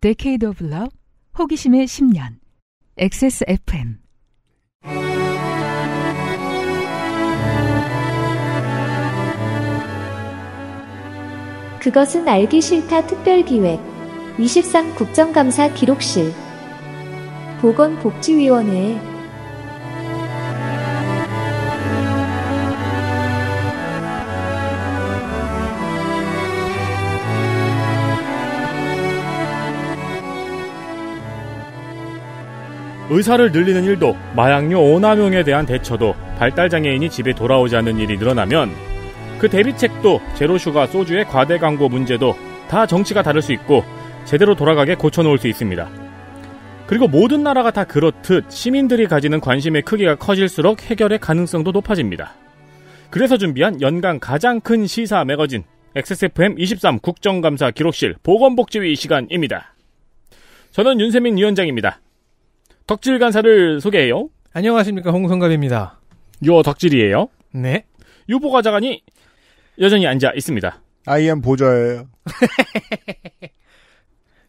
Decade of Love, 호기심의 10년, XSFM. 그것은 알기 싫다 특별기획 23 국정감사 기록실 보건복지위원회의 의사를 늘리는 일도 마약류 오남용에 대한 대처도 발달장애인이 집에 돌아오지 않는 일이 늘어나면 그 대비책도 제로슈가 소주의 과대 광고 문제도 다 정치가 다를 수 있고 제대로 돌아가게 고쳐놓을 수 있습니다. 그리고 모든 나라가 다 그렇듯 시민들이 가지는 관심의 크기가 커질수록 해결의 가능성도 높아집니다. 그래서 준비한 연간 가장 큰 시사 매거진 XSFM23 국정감사 기록실 보건복지위 시간입니다. 저는 윤세민 위원장입니다. 덕질 간사를 소개해요. 안녕하십니까 홍성갑입니다. 요 덕질이에요. 네. 유보과 자가니 여전히 앉아 있습니다. 아이엠 보좌예요.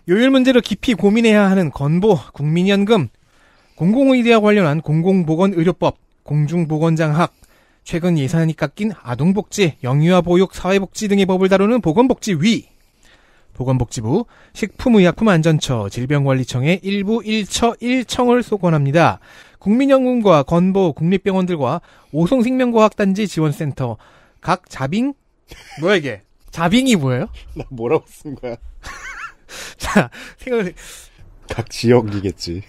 요율 문제로 깊이 고민해야 하는 건보, 국민연금, 공공의대와 관련한 공공보건의료법, 공중보건장학, 최근 예산이 깎인 아동복지, 영유아 보육, 사회복지 등의 법을 다루는 보건복지위, 보건복지부, 식품의약품안전처, 질병관리청의 일부 1처 1청을 소관합니다 국민연금과 건보, 국립병원들과 오송생명과학단지 지원센터, 각 자빙? 뭐야 이게? 자빙이 뭐예요? 나 뭐라고 쓴 거야? 자, 생각해. 각 지역이겠지.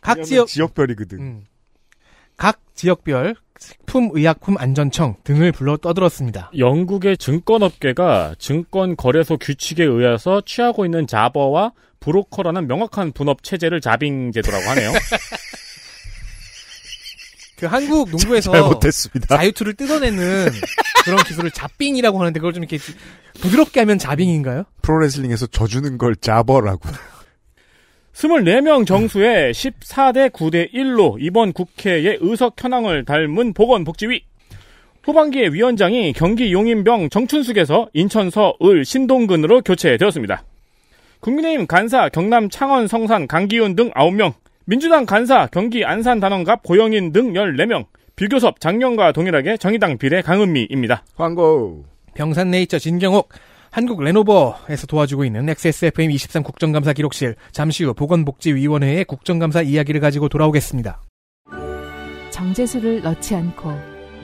각 지역. 지역별이거든. 음. 각 지역별, 식품의약품안전청 등을 불러 떠들었습니다. 영국의 증권업계가 증권거래소 규칙에 의해서 취하고 있는 자버와 브로커라는 명확한 분업 체제를 자빙제도라고 하네요. 그 한국 농구에서 잘못했습니다. 자유투를 뜯어내는 그런 기술을 잡빙이라고 하는데 그걸 좀 이렇게 부드럽게 하면 자빙인가요? 프로레슬링에서 져주는 걸 자버라고. 24명 정수의 14대 9대 1로 이번 국회의 의석 현황을 닮은 보건복지위. 후반기에 위원장이 경기 용인병 정춘숙에서 인천서 을 신동근으로 교체되었습니다. 국민의힘 간사 경남 창원 성산 강기훈 등 9명, 민주당 간사 경기 안산 단원갑 고영인 등 14명, 비교섭 작년과 동일하게 정의당 비례 강은미입니다. 광고. 병산네이처 진경옥 한국 레노버에서 도와주고 있는 XSFM23 국정감사 기록실 잠시 후 보건복지위원회의 국정감사 이야기를 가지고 돌아오겠습니다. 정제수를 넣지 않고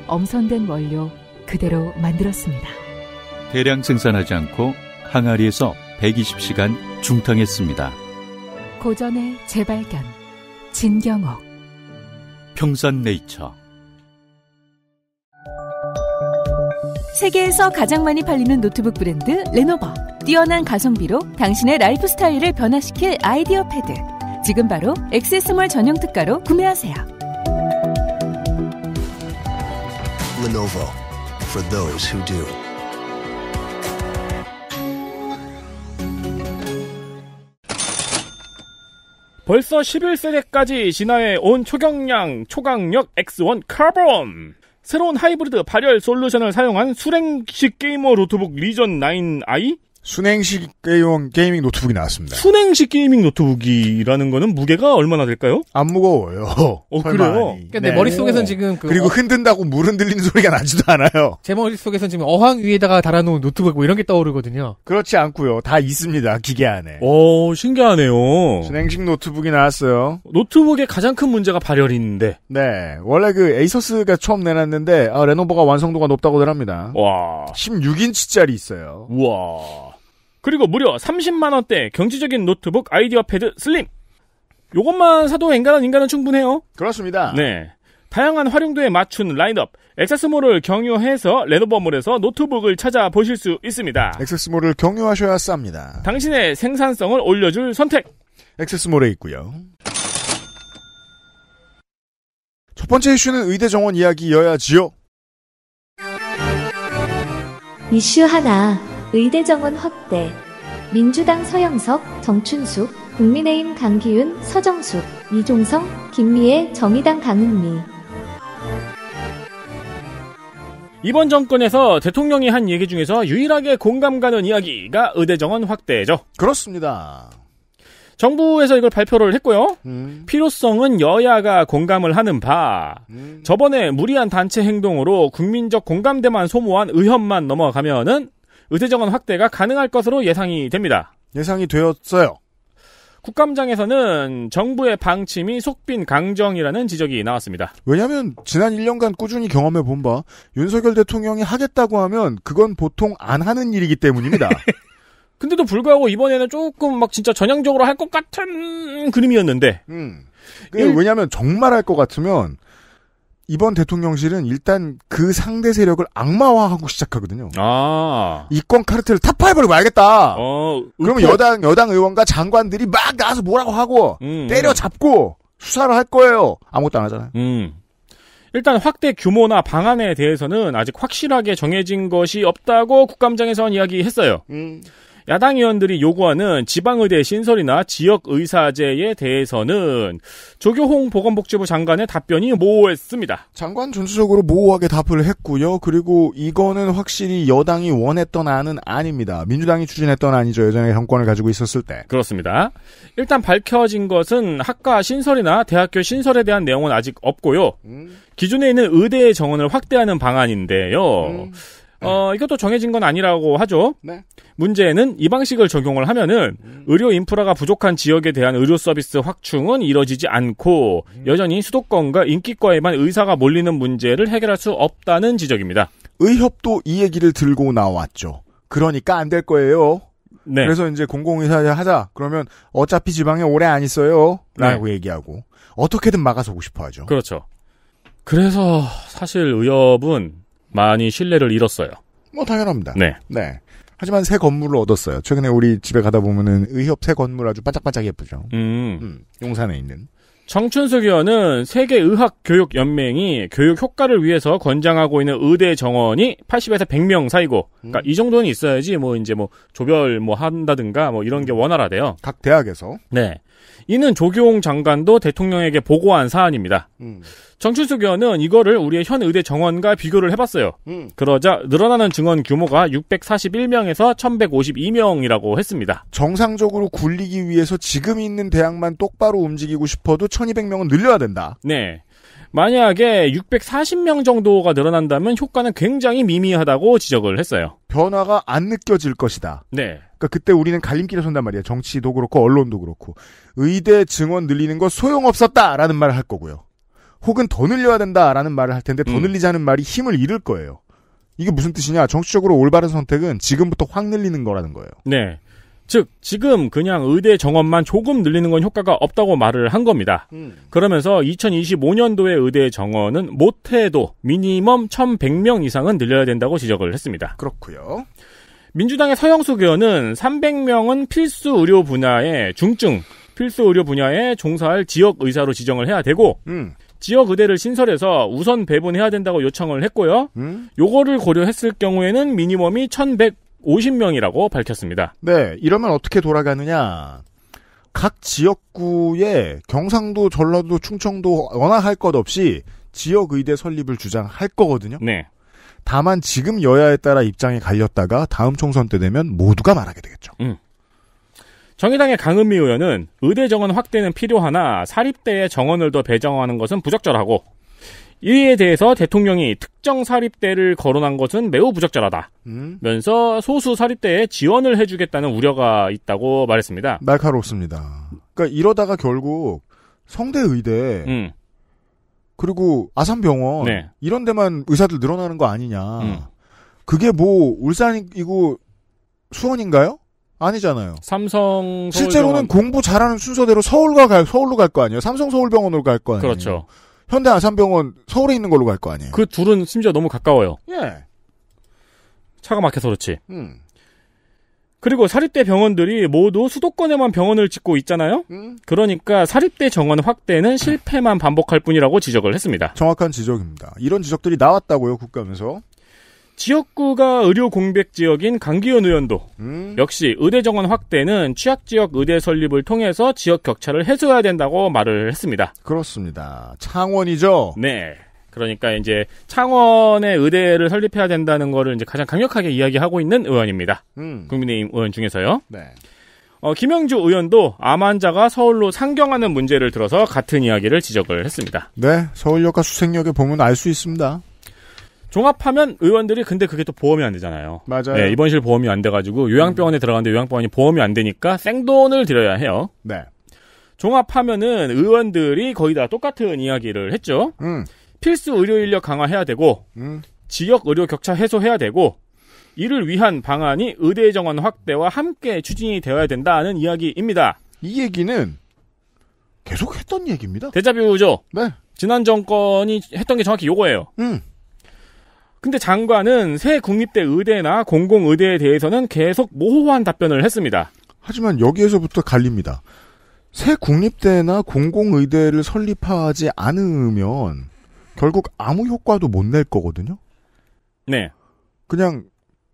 엄선된 원료 그대로 만들었습니다. 대량 생산하지 않고 항아리에서 120시간 중탕했습니다. 고전의 재발견 진경옥 평산네이처 세계에서 가장 많이 팔리는 노트북 브랜드 레노버. 뛰어난 가성비로 당신의 라이프 스타일을 변화시킬 아이디어 패드. 지금 바로 액세스몰 전용 특가로 구매하세요. Lenovo for those who do. 벌써 11세대까지 진화해 온 초경량 초강력 X1 카본. 새로운 하이브리드 발열 솔루션을 사용한 수랭식 게이머 노트북 리전 9i 순행식 게이밍, 게이밍 노트북이 나왔습니다. 순행식 게이밍 노트북이라는 거는 무게가 얼마나 될까요? 안 무거워요. 어, 그래요? 네. 그러니까 내 머릿속에선 지금 그 그리고 어- 흔든다고 물은들리는 소리가 나지도 않아요. 제 머릿속에선 지금 어항 위에다가 달아놓은 노트북 뭐 이런 게 떠오르거든요. 그렇지 않고요. 다 있습니다. 기계 안에. 오, 어, 신기하네요. 순행식 노트북이 나왔어요. 노트북의 가장 큰 문제가 발열인데. 네. 원래 그 에이서스가 처음 내놨는데 아, 레노버가 완성도가 높다고들 합니다. 와. 16인치짜리 있어요. 우와. 그리고 무려 30만원대 경제적인 노트북 아이디어 패드 슬림. 요것만 사도 엔간한 인간은 충분해요. 그렇습니다. 네. 다양한 활용도에 맞춘 라인업. 액세스몰을 경유해서 레노버몰에서 노트북을 찾아보실 수 있습니다. 액세스몰을 경유하셔야 쌉니다. 당신의 생산성을 올려줄 선택. 액세스몰에 있고요. 첫 번째 이슈는 의대 정원 이야기여야지요. 이슈 하나. 의대 정원 확대, 민주당 서영석, 정춘숙, 국민의힘 강기윤, 서정숙, 이종성, 김미애, 정의당 강은미. 이번 정권에서 대통령이 한 얘기 중에서 유일하게 공감 가는 이야기가 의대 정원 확대죠. 그렇습니다. 정부에서 이걸 발표를 했고요. 음. 필요성은 여야가 공감을 하는 바. 음. 저번에 무리한 단체 행동으로 국민적 공감대만 소모한 의협만 넘어가면은 의대정원 확대가 가능할 것으로 예상이 됩니다. 예상이 되었어요. 국감장에서는 정부의 방침이 속빈 강정이라는 지적이 나왔습니다. 왜냐하면 지난 1년간 꾸준히 경험해 본 바 윤석열 대통령이 하겠다고 하면 그건 보통 안 하는 일이기 때문입니다. 근데도 불구하고 이번에는 조금 막 진짜 전향적으로 할 것 같은 그림이었는데. 음. 그, 일... 왜냐하면 정말 할 것 같으면 이번 대통령실은 일단 그 상대 세력을 악마화하고 시작하거든요. 아. 이권 카르텔을 타파해버리고 말겠다. 어, 그러면 그 여당, 여당 의원과 장관들이 막 나와서 뭐라고 하고, 음, 음. 때려잡고, 음. 수사를 할 거예요. 아무것도 안 하잖아요. 음. 일단 확대 규모나 방안에 대해서는 아직 확실하게 정해진 것이 없다고 국감장에선 이야기했어요. 음. 야당 의원들이 요구하는 지방의대 신설이나 지역의사제에 대해서는 조교홍 보건복지부 장관의 답변이 모호했습니다. 장관 전체적으로 모호하게 답을 했고요. 그리고 이거는 확실히 여당이 원했던 안은 아닙니다. 민주당이 추진했던 안이죠. 예전에 정권을 가지고 있었을 때. 그렇습니다. 일단 밝혀진 것은 학과 신설이나 대학교 신설에 대한 내용은 아직 없고요. 음. 기존에 있는 의대의 정원을 확대하는 방안인데요. 음. 어, 이것도 정해진 건 아니라고 하죠. 네. 문제는 이 방식을 적용을 하면은 음. 의료 인프라가 부족한 지역에 대한 의료 서비스 확충은 이뤄지지 않고 음. 여전히 수도권과 인기과에만 의사가 몰리는 문제를 해결할 수 없다는 지적입니다. 의협도 이 얘기를 들고 나왔죠. 그러니까 안 될 거예요. 네. 그래서 이제 공공의사 하자. 그러면 어차피 지방에 오래 안 있어요. 라고 네. 얘기하고 어떻게든 막아서고 싶어 하죠. 그렇죠. 그래서 사실 의협은 많이 신뢰를 잃었어요. 뭐 당연합니다. 네. 네. 하지만 새 건물을 얻었어요. 최근에 우리 집에 가다 보면은 의협 새 건물 아주 반짝반짝 예쁘죠. 음. 음 용산에 있는. 정춘석 의원은 세계의학교육연맹이 교육 효과를 위해서 권장하고 있는 의대 정원이 80에서 100명 사이고, 그러니까 음. 이 정도는 있어야지 뭐 이제 뭐 조별 뭐 한다든가 뭐 이런 게 음. 원활하대요. 각 대학에서. 네. 이는 조교홍 장관도 대통령에게 보고한 사안입니다. 음. 정춘숙 의원은 이거를 우리의 현 의대 정원과 비교를 해봤어요. 음. 그러자 늘어나는 증언 규모가 641명에서 1152명이라고 했습니다. 정상적으로 굴리기 위해서 지금 있는 대학만 똑바로 움직이고 싶어도 1200명은 늘려야 된다. 네. 만약에 640명 정도가 늘어난다면 효과는 굉장히 미미하다고 지적을 했어요. 변화가 안 느껴질 것이다. 네. 그러니까 그때 우리는 갈림길에 선단 말이야. 정치도 그렇고 언론도 그렇고 의대 증원 늘리는 거 소용없었다라는 말을 할 거고요. 혹은 더 늘려야 된다라는 말을 할 텐데 더 음. 늘리자는 말이 힘을 잃을 거예요. 이게 무슨 뜻이냐? 정치적으로 올바른 선택은 지금부터 확 늘리는 거라는 거예요. 네. 즉 지금 그냥 의대 정원만 조금 늘리는 건 효과가 없다고 말을 한 겁니다. 음. 그러면서 2025년도에 의대 정원은 못해도 미니멈 1,100명 이상은 늘려야 된다고 지적을 했습니다. 그렇고요. 민주당의 서영수 의원은 300명은 필수 의료 분야의 중증, 필수 의료 분야에 종사할 지역 의사로 지정을 해야 되고 음. 지역 의대를 신설해서 우선 배분해야 된다고 요청을 했고요. 음. 요거를 고려했을 경우에는 미니멈이 1,150명이라고 밝혔습니다. 네, 이러면 어떻게 돌아가느냐? 각 지역구에 경상도, 전라도, 충청도 워낙 할 것 없이 지역 의대 설립을 주장할 거거든요. 네. 다만 지금 여야에 따라 입장이 갈렸다가 다음 총선 때 되면 모두가 말하게 되겠죠. 음. 정의당의 강은미 의원은 의대 정원 확대는 필요하나 사립대에 정원을 더 배정하는 것은 부적절하고 이에 대해서 대통령이 특정 사립대를 거론한 것은 매우 부적절하다. 음. 면서 소수 사립대에 지원을 해주겠다는 우려가 있다고 말했습니다. 날카롭습니다. 그러니까 이러다가 결국 성대 의대 음. 그리고 아산병원 네. 이런 데만 의사들 늘어나는 거 아니냐. 음. 그게 뭐 울산이고 수원인가요? 아니잖아요. 삼성 실제로는 공부 잘하는 순서대로 서울과 갈 서울로 갈 거 아니에요. 삼성 서울병원으로 갈 거 아니에요. 그렇죠. 현대 아산병원 서울에 있는 걸로 갈 거 아니에요. 그 둘은 심지어 너무 가까워요. 예. 차가 막혀서 그렇지. 음. 그리고 사립대 병원들이 모두 수도권에만 병원을 짓고 있잖아요. 음. 그러니까 사립대 정원 확대는 실패만 반복할 뿐이라고 지적을 했습니다. 정확한 지적입니다. 이런 지적들이 나왔다고요, 국가면서. 지역구가 의료 공백 지역인 강기현 의원도 음. 역시 의대 정원 확대는 취약 지역 의대 설립을 통해서 지역 격차를 해소해야 된다고 말을 했습니다. 그렇습니다. 창원이죠. 네. 그러니까 이제 창원의 의대를 설립해야 된다는 거를 이제 가장 강력하게 이야기하고 있는 의원입니다. 음. 국민의힘 의원 중에서요. 네. 어, 김영주 의원도 암 환자가 서울로 상경하는 문제를 들어서 같은 이야기를 지적을 했습니다. 네, 서울역과 수색역에 보면 알 수 있습니다. 종합하면 의원들이 근데 그게 또 보험이 안 되잖아요. 맞아요. 네, 입원실 보험이 안 돼가지고 요양병원에 음. 들어가는데 요양병원이 보험이 안 되니까 생돈을 들여야 해요. 네. 종합하면은 의원들이 거의 다 똑같은 이야기를 했죠. 음. 필수 의료 인력 강화해야 되고 음. 지역 의료 격차 해소해야 되고 이를 위한 방안이 의대 정원 확대와 함께 추진이 되어야 된다는 이야기입니다. 이 얘기는 계속 했던 얘기입니다. 대자뷰죠. 네. 지난 정권이 했던 게 정확히 요거예요. 음. 근데 장관은 새 국립대 의대나 공공의대에 대해서는 계속 모호한 답변을 했습니다. 하지만 여기에서부터 갈립니다. 새 국립대나 공공의대를 설립하지 않으면 결국 아무 효과도 못 낼 거거든요. 네. 그냥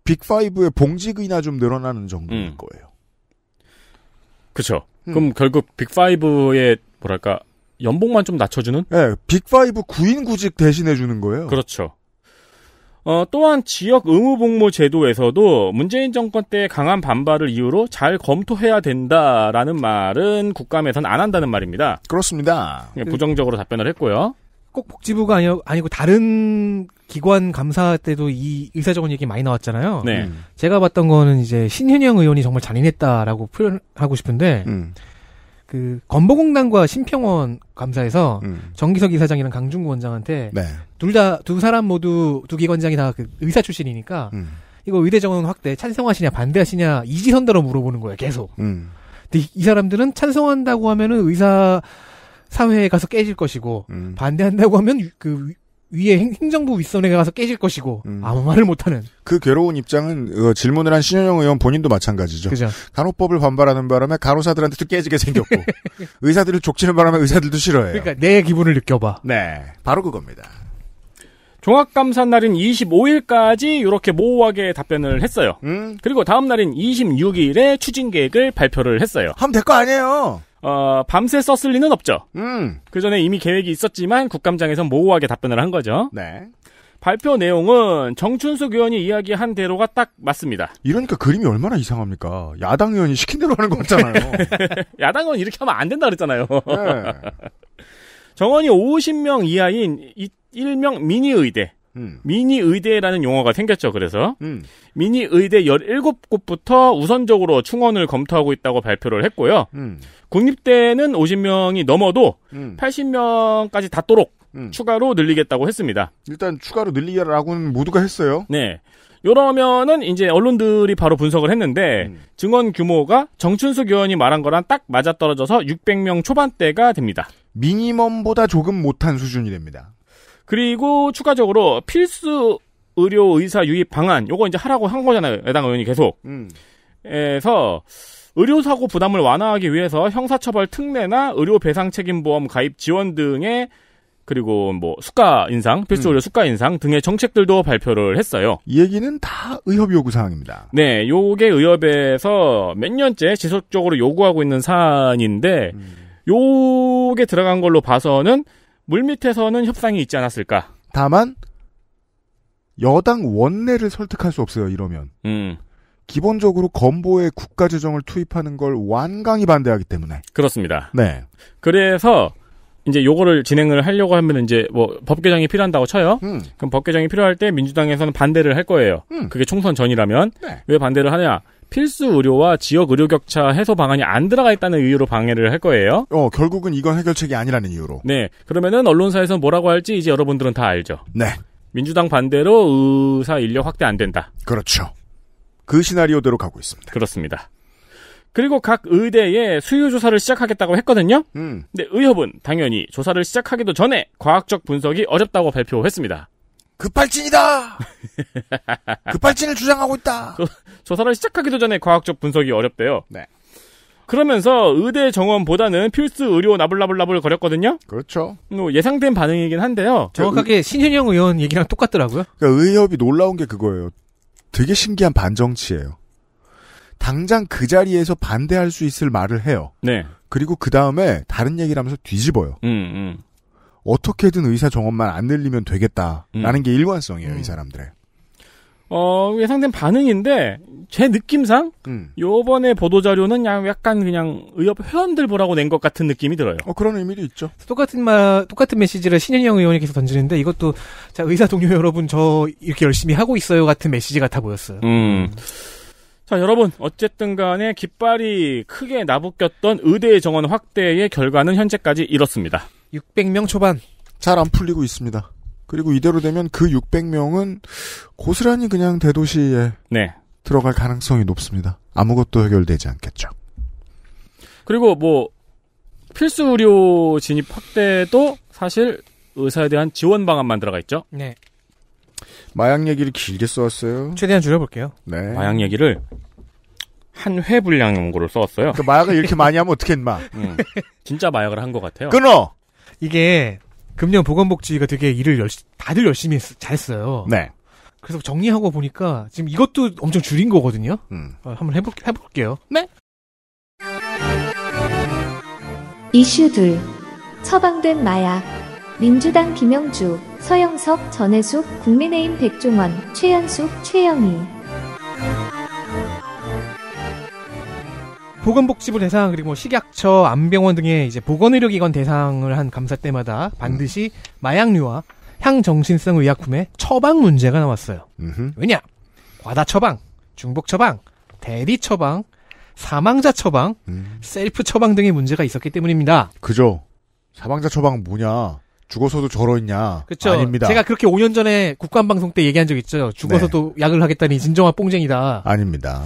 빅5의 봉직이나좀 늘어나는 정도일 음. 거예요. 그렇죠. 음. 그럼 결국 빅5의 뭐랄까 연봉만 좀 낮춰주는? 네, 빅5 구인 구직 대신해 주는 거예요. 그렇죠. 어, 또한 지역 의무복무 제도에서도 문재인 정권 때 강한 반발을 이유로 잘 검토해야 된다라는 말은 국감에선 안 한다는 말입니다. 그렇습니다. 예, 부정적으로 답변을 했고요. 꼭 복지부가 아니, 아니고 다른 기관 감사 때도 이 의사정원 얘기 많이 나왔잖아요. 네. 음. 제가 봤던 거는 이제 신현영 의원이 정말 잔인했다라고 표현하고 싶은데 음. 그 건보공단과 심평원 감사에서 음. 정기석 이사장이랑 강중구 원장한테 네. 둘다 두 사람 모두 두 기관장이 다그 의사 출신이니까 음. 이거 의대 정원 확대 찬성하시냐 반대하시냐 이지선대로 물어보는 거예요 계속. 음. 근데 이 사람들은 찬성한다고 하면은 의사 사회에 가서 깨질 것이고 음. 반대한다고 하면 그 위에 행정부 윗선에 가서 깨질 것이고 음. 아무 말을 못하는 그 괴로운 입장은 어, 질문을 한 신현영 의원 본인도 마찬가지죠. 그죠. 간호법을 반발하는 바람에 간호사들한테도 깨지게 생겼고 의사들을 족치는 바람에 의사들도 싫어해요. 그러니까 내 기분을 느껴봐. 네, 바로 그겁니다. 종합감사 날인 25일까지 이렇게 모호하게 답변을 했어요. 음. 그리고 다음 날인 26일에 추진 계획을 발표를 했어요. 하면 될 거 아니에요. 어, 밤새 썼을 리는 없죠. 음. 그 전에 이미 계획이 있었지만 국감장에서 모호하게 답변을 한 거죠. 네. 발표 내용은 정춘석 의원이 이야기한 대로가 딱 맞습니다. 이러니까 그림이 얼마나 이상합니까? 야당 의원이 시킨 대로 하는 것같잖아요 야당 의원 이렇게 하면 안 된다 그랬잖아요. 네. 정원이 50명 이하인 1명 미니의대, 음. 미니 의대라는 용어가 생겼죠. 그래서 음. 미니 의대 17곳부터 우선적으로 충원을 검토하고 있다고 발표를 했고요. 음. 국립대는 50명이 넘어도 80명까지 음. 닿도록 음. 추가로 늘리겠다고 했습니다. 일단 추가로 늘리라고는 모두가 했어요. 네. 이러면은 이제 언론들이 바로 분석을 했는데 음. 증언 규모가 정춘수 교원이 말한 거랑 딱 맞아떨어져서 600명 초반대가 됩니다. 미니멈보다 조금 못한 수준이 됩니다. 그리고 추가적으로 필수 의료 의사 유입 방안 요거 이제 하라고 한 거잖아요. 해당 의원이 계속. 음. 에서 의료사고 부담을 완화하기 위해서 형사처벌 특례나 의료 배상 책임 보험 가입 지원 등의 그리고 뭐 수가 인상, 필수 의료 음. 수가 인상 등의 정책들도 발표를 했어요. 이 얘기는 다 의협 요구 사항입니다. 네, 요게 의협에서 몇 년째 지속적으로 요구하고 있는 사안인데 음. 요게 들어간 걸로 봐서는 물밑에서는 협상이 있지 않았을까. 다만 여당 원내를 설득할 수 없어요. 이러면. 음. 기본적으로 건보에 국가 재정을 투입하는 걸 완강히 반대하기 때문에. 그렇습니다. 네. 그래서 이제 요거를 진행을 하려고 하면 이제 뭐 법 개정이 필요한다고 쳐요. 음. 그럼 법 개정이 필요할 때 민주당에서는 반대를 할 거예요. 음. 그게 총선 전이라면 네. 왜 반대를 하냐? 필수 의료와 지역 의료 격차 해소 방안이 안 들어가 있다는 이유로 방해를 할 거예요. 어, 결국은 이건 해결책이 아니라는 이유로. 네. 그러면은 언론사에서 뭐라고 할지 이제 여러분들은 다 알죠. 네. 민주당 반대로 의사 인력 확대 안 된다. 그렇죠. 그 시나리오대로 가고 있습니다. 그렇습니다. 그리고 각 의대에 수요 조사를 시작하겠다고 했거든요. 음. 근데 의협은 당연히 조사를 시작하기도 전에 과학적 분석이 어렵다고 발표했습니다. 급발진이다. 급발진을 주장하고 있다. 저, 조사를 시작하기도 전에 과학적 분석이 어렵대요. 네. 그러면서 의대 정원보다는 필수 의료 나불나불나불 거렸거든요. 그렇죠. 뭐 예상된 반응이긴 한데요. 정확하게 그 의... 신현영 의원 얘기랑 똑같더라고요. 그러니까 의협이 놀라운 게 그거예요. 되게 신기한 반정치예요. 당장 그 자리에서 반대할 수 있을 말을 해요. 네. 그리고 그 다음에 다른 얘기를 하면서 뒤집어요. 음, 음. 어떻게든 의사 정원만 안 늘리면 되겠다라는 음. 게 일관성이에요, 음. 이 사람들의. 어, 예상된 반응인데, 제 느낌상, 음. 요번에 보도자료는 약간 그냥 의협 회원들 보라고 낸 것 같은 느낌이 들어요. 어, 그런 의미도 있죠. 똑같은 말, 똑같은 메시지를 신현영 의원이 계속 던지는데, 이것도, 자, 의사 동료 여러분, 저 이렇게 열심히 하고 있어요 같은 메시지 같아 보였어요. 음. 자, 여러분, 어쨌든 간에 깃발이 크게 나부꼈던 의대 정원 확대의 결과는 현재까지 이렇습니다. 600명 초반. 잘 안 풀리고 있습니다. 그리고 이대로 되면 그 600명은 고스란히 그냥 대도시에 네. 들어갈 가능성이 높습니다. 아무것도 해결되지 않겠죠. 그리고 뭐 필수 의료 진입 확대도 사실 의사에 대한 지원 방안만 들어가 있죠. 네. 마약 얘기를 길게 써왔어요. 최대한 줄여볼게요. 네. 마약 얘기를 한 회 분량 연구로 써왔어요. 그 마약을 이렇게 많이 하면 어떻게 인마? 음, 진짜 마약을 한 것 같아요. 끊어. 이게 금년 보건복지가 되게 일을 열 다들 열심히 했, 잘했어요. 네. 그래서 정리하고 보니까 지금 이것도 엄청 줄인 거거든요. 음. 어, 한번 해볼, 해볼게요. 네. 이슈 둘 처방된 마약 민주당 김영주, 서영석, 전해숙, 국민의힘 백종원, 최현숙, 최영희 보건복지부 대상 그리고 뭐 식약처, 암병원 등의 이제 보건의료기관 대상을 한 감사 때마다 반드시 음. 마약류와 향정신성 의약품의 처방 문제가 나왔어요. 음흠. 왜냐? 과다 처방, 중복 처방, 대리 처방, 사망자 처방, 음. 셀프 처방 등의 문제가 있었기 때문입니다. 그죠. 사망자 처방 뭐냐? 죽어서도 저러 있냐? 그렇죠. 아닙니다. 제가 그렇게 5년 전에 국간방송 때 얘기한 적 있죠. 죽어서도 네. 약을 하겠다니 진정한 뽕쟁이다. 아닙니다.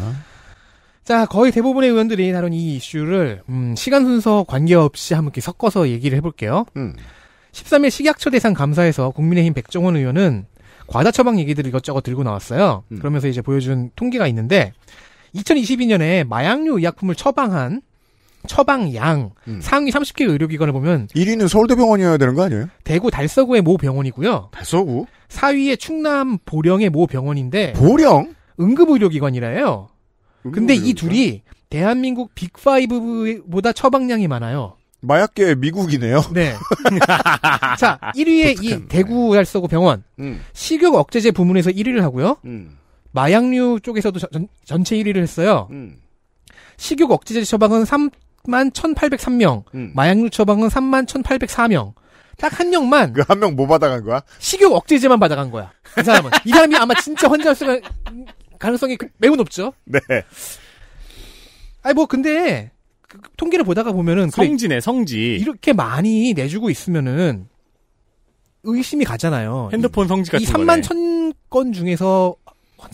자, 거의 대부분의 의원들이 다룬 이 이슈를 음, 시간 순서 관계없이 함께 섞어서 얘기를 해볼게요. 음. 13일 식약처 대상 감사에서 국민의힘 백종원 의원은 과다 처방 얘기들을 이것저것 들고 나왔어요. 음. 그러면서 이제 보여준 통계가 있는데 2022년에 마약류 의약품을 처방한 처방양 음. 상위 30개 의료기관을 보면 1위는 서울대병원이어야 되는 거 아니에요? 대구 달서구의 모 병원이고요. 달서구? 4위에 충남 보령의 모 병원인데 보령? 응급의료기관이라요. 해 음, 근데 이 그러니까. 둘이 대한민국 빅5보다 처방량이 많아요. 마약계 미국이네요. 네. 자, 1위에 독특한, 이 네. 대구 달서구 병원. 음. 식욕 억제제 부문에서 1위를 하고요. 음. 마약류 쪽에서도 전, 체 1위를 했어요. 음. 식욕 억제제 처방은 3만 1,803명. 음. 마약류 처방은 3만 1,804명. 딱 한 명만. 그 한 명 뭐 받아간 거야? 식욕 억제제만 받아간 거야. 이 사람은. 이 사람이 아마 진짜 혼자였으면 가능성이 그 매우 높죠. 네. 아니 뭐 근데 그, 그 통계를 보다가 보면은 성지네 성지 이렇게 많이 내주고 있으면은 의심이 가잖아요. 핸드폰 성지 같은 이 3만 1천 건 중에서 한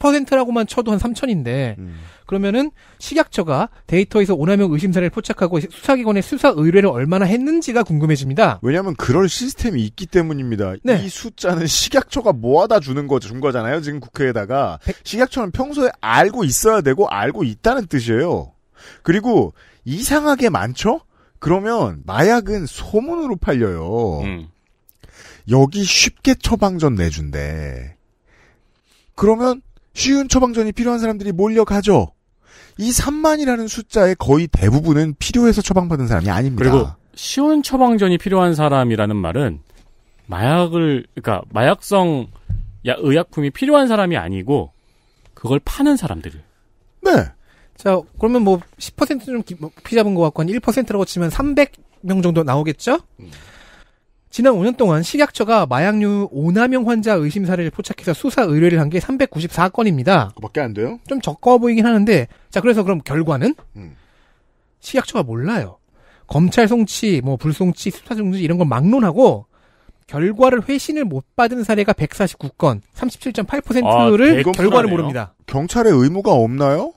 10%라고만 쳐도 한 3천인데 음. 그러면은 식약처가 데이터에서 오남용 의심사를 포착하고 수사기관의 수사 의뢰를 얼마나 했는지가 궁금해집니다. 왜냐하면 그럴 시스템이 있기 때문입니다. 네. 이 숫자는 식약처가 모아다 주는 거준 거잖아요. 지금 국회에다가 식약처는 평소에 알고 있어야 되고 알고 있다는 뜻이에요. 그리고 이상하게 많죠? 그러면 마약은 소문으로 팔려요. 음. 여기 쉽게 처방전 내준대. 그러면 쉬운 처방전이 필요한 사람들이 몰려가죠. 이 3만이라는 숫자의 거의 대부분은 필요해서 처방받은 사람이 아닙니다. 그리고 쉬운 처방전이 필요한 사람이라는 말은 마약을 그러니까 마약성 의약품이 필요한 사람이 아니고 그걸 파는 사람들을. 네. 자, 그러면 뭐 10%좀 뭐, 피 잡은 것 같고 한 1%라고 치면 300명 정도 나오겠죠? 음. 지난 5년 동안 식약처가 마약류 오남용 환자 의심 사례를 포착해서 수사 의뢰를 한 게 394건입니다. 그밖에 안 돼요? 좀 적어 보이긴 하는데 자 그래서 그럼 결과는 음. 식약처가 몰라요. 검찰 송치, 뭐 불송치, 수사 중지 이런 걸 막론하고 결과를 회신을 못 받은 사례가 149건, 37.8%를 아, 결과를 모릅니다. 경찰의 의무가 없나요?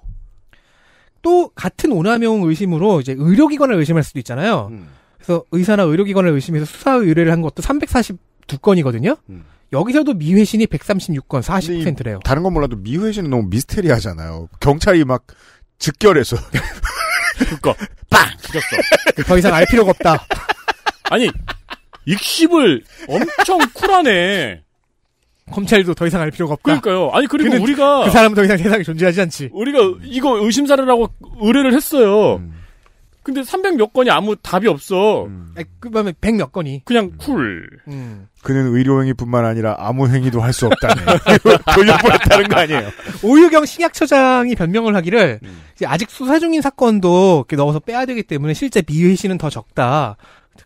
또 같은 오남용 의심으로 이제 의료기관을 의심할 수도 있잖아요. 음. 그래서 의사나 의료기관을 의심해서 수사 의뢰를 한 것도 342건이거든요. 음. 여기서도 미회신이 136건 40%래요. 다른 건 몰라도 미회신은 너무 미스테리하잖아요. 경찰이 막 즉결해서 그거 빵 죽였어. 더 이상 알 필요가 없다. 아니 익십을 엄청 쿨하네. 검찰도 더 이상 알 필요가 없다. 그러니까요. 아니 그리고 우리가 그 사람 더 이상 세상에 존재하지 않지. 우리가 이거 의심 사례라고 의뢰를 했어요. 음. 근데 300 몇 건이 아무 답이 없어. 음. 그다음에 100 몇 건이. 그냥 음. 쿨. 음. 그는 의료행위뿐만 아니라 아무 행위도 할 수 없다네. 돌려보냈다는 거 아니에요. 오유경 식약처장이 변명을 하기를 음. 아직 수사 중인 사건도 이렇게 넣어서 빼야 되기 때문에 실제 미의신은 더 적다.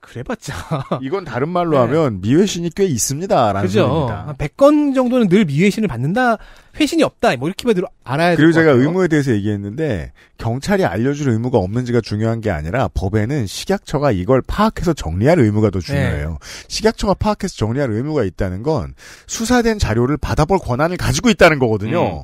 그래봤자. 이건 다른 말로 네. 하면 미회신이 꽤 있습니다라는 그죠. 겁니다. 100건 정도는 늘 미회신을 받는다. 회신이 없다. 뭐 이렇게만 알아야 돼요. 그리고 제가 같아요. 의무에 대해서 얘기했는데 경찰이 알려줄 의무가 없는지가 중요한 게 아니라 법에는 식약처가 이걸 파악해서 정리할 의무가 더 중요해요. 네. 식약처가 파악해서 정리할 의무가 있다는 건 수사된 자료를 받아볼 권한을 가지고 있다는 거거든요. 음.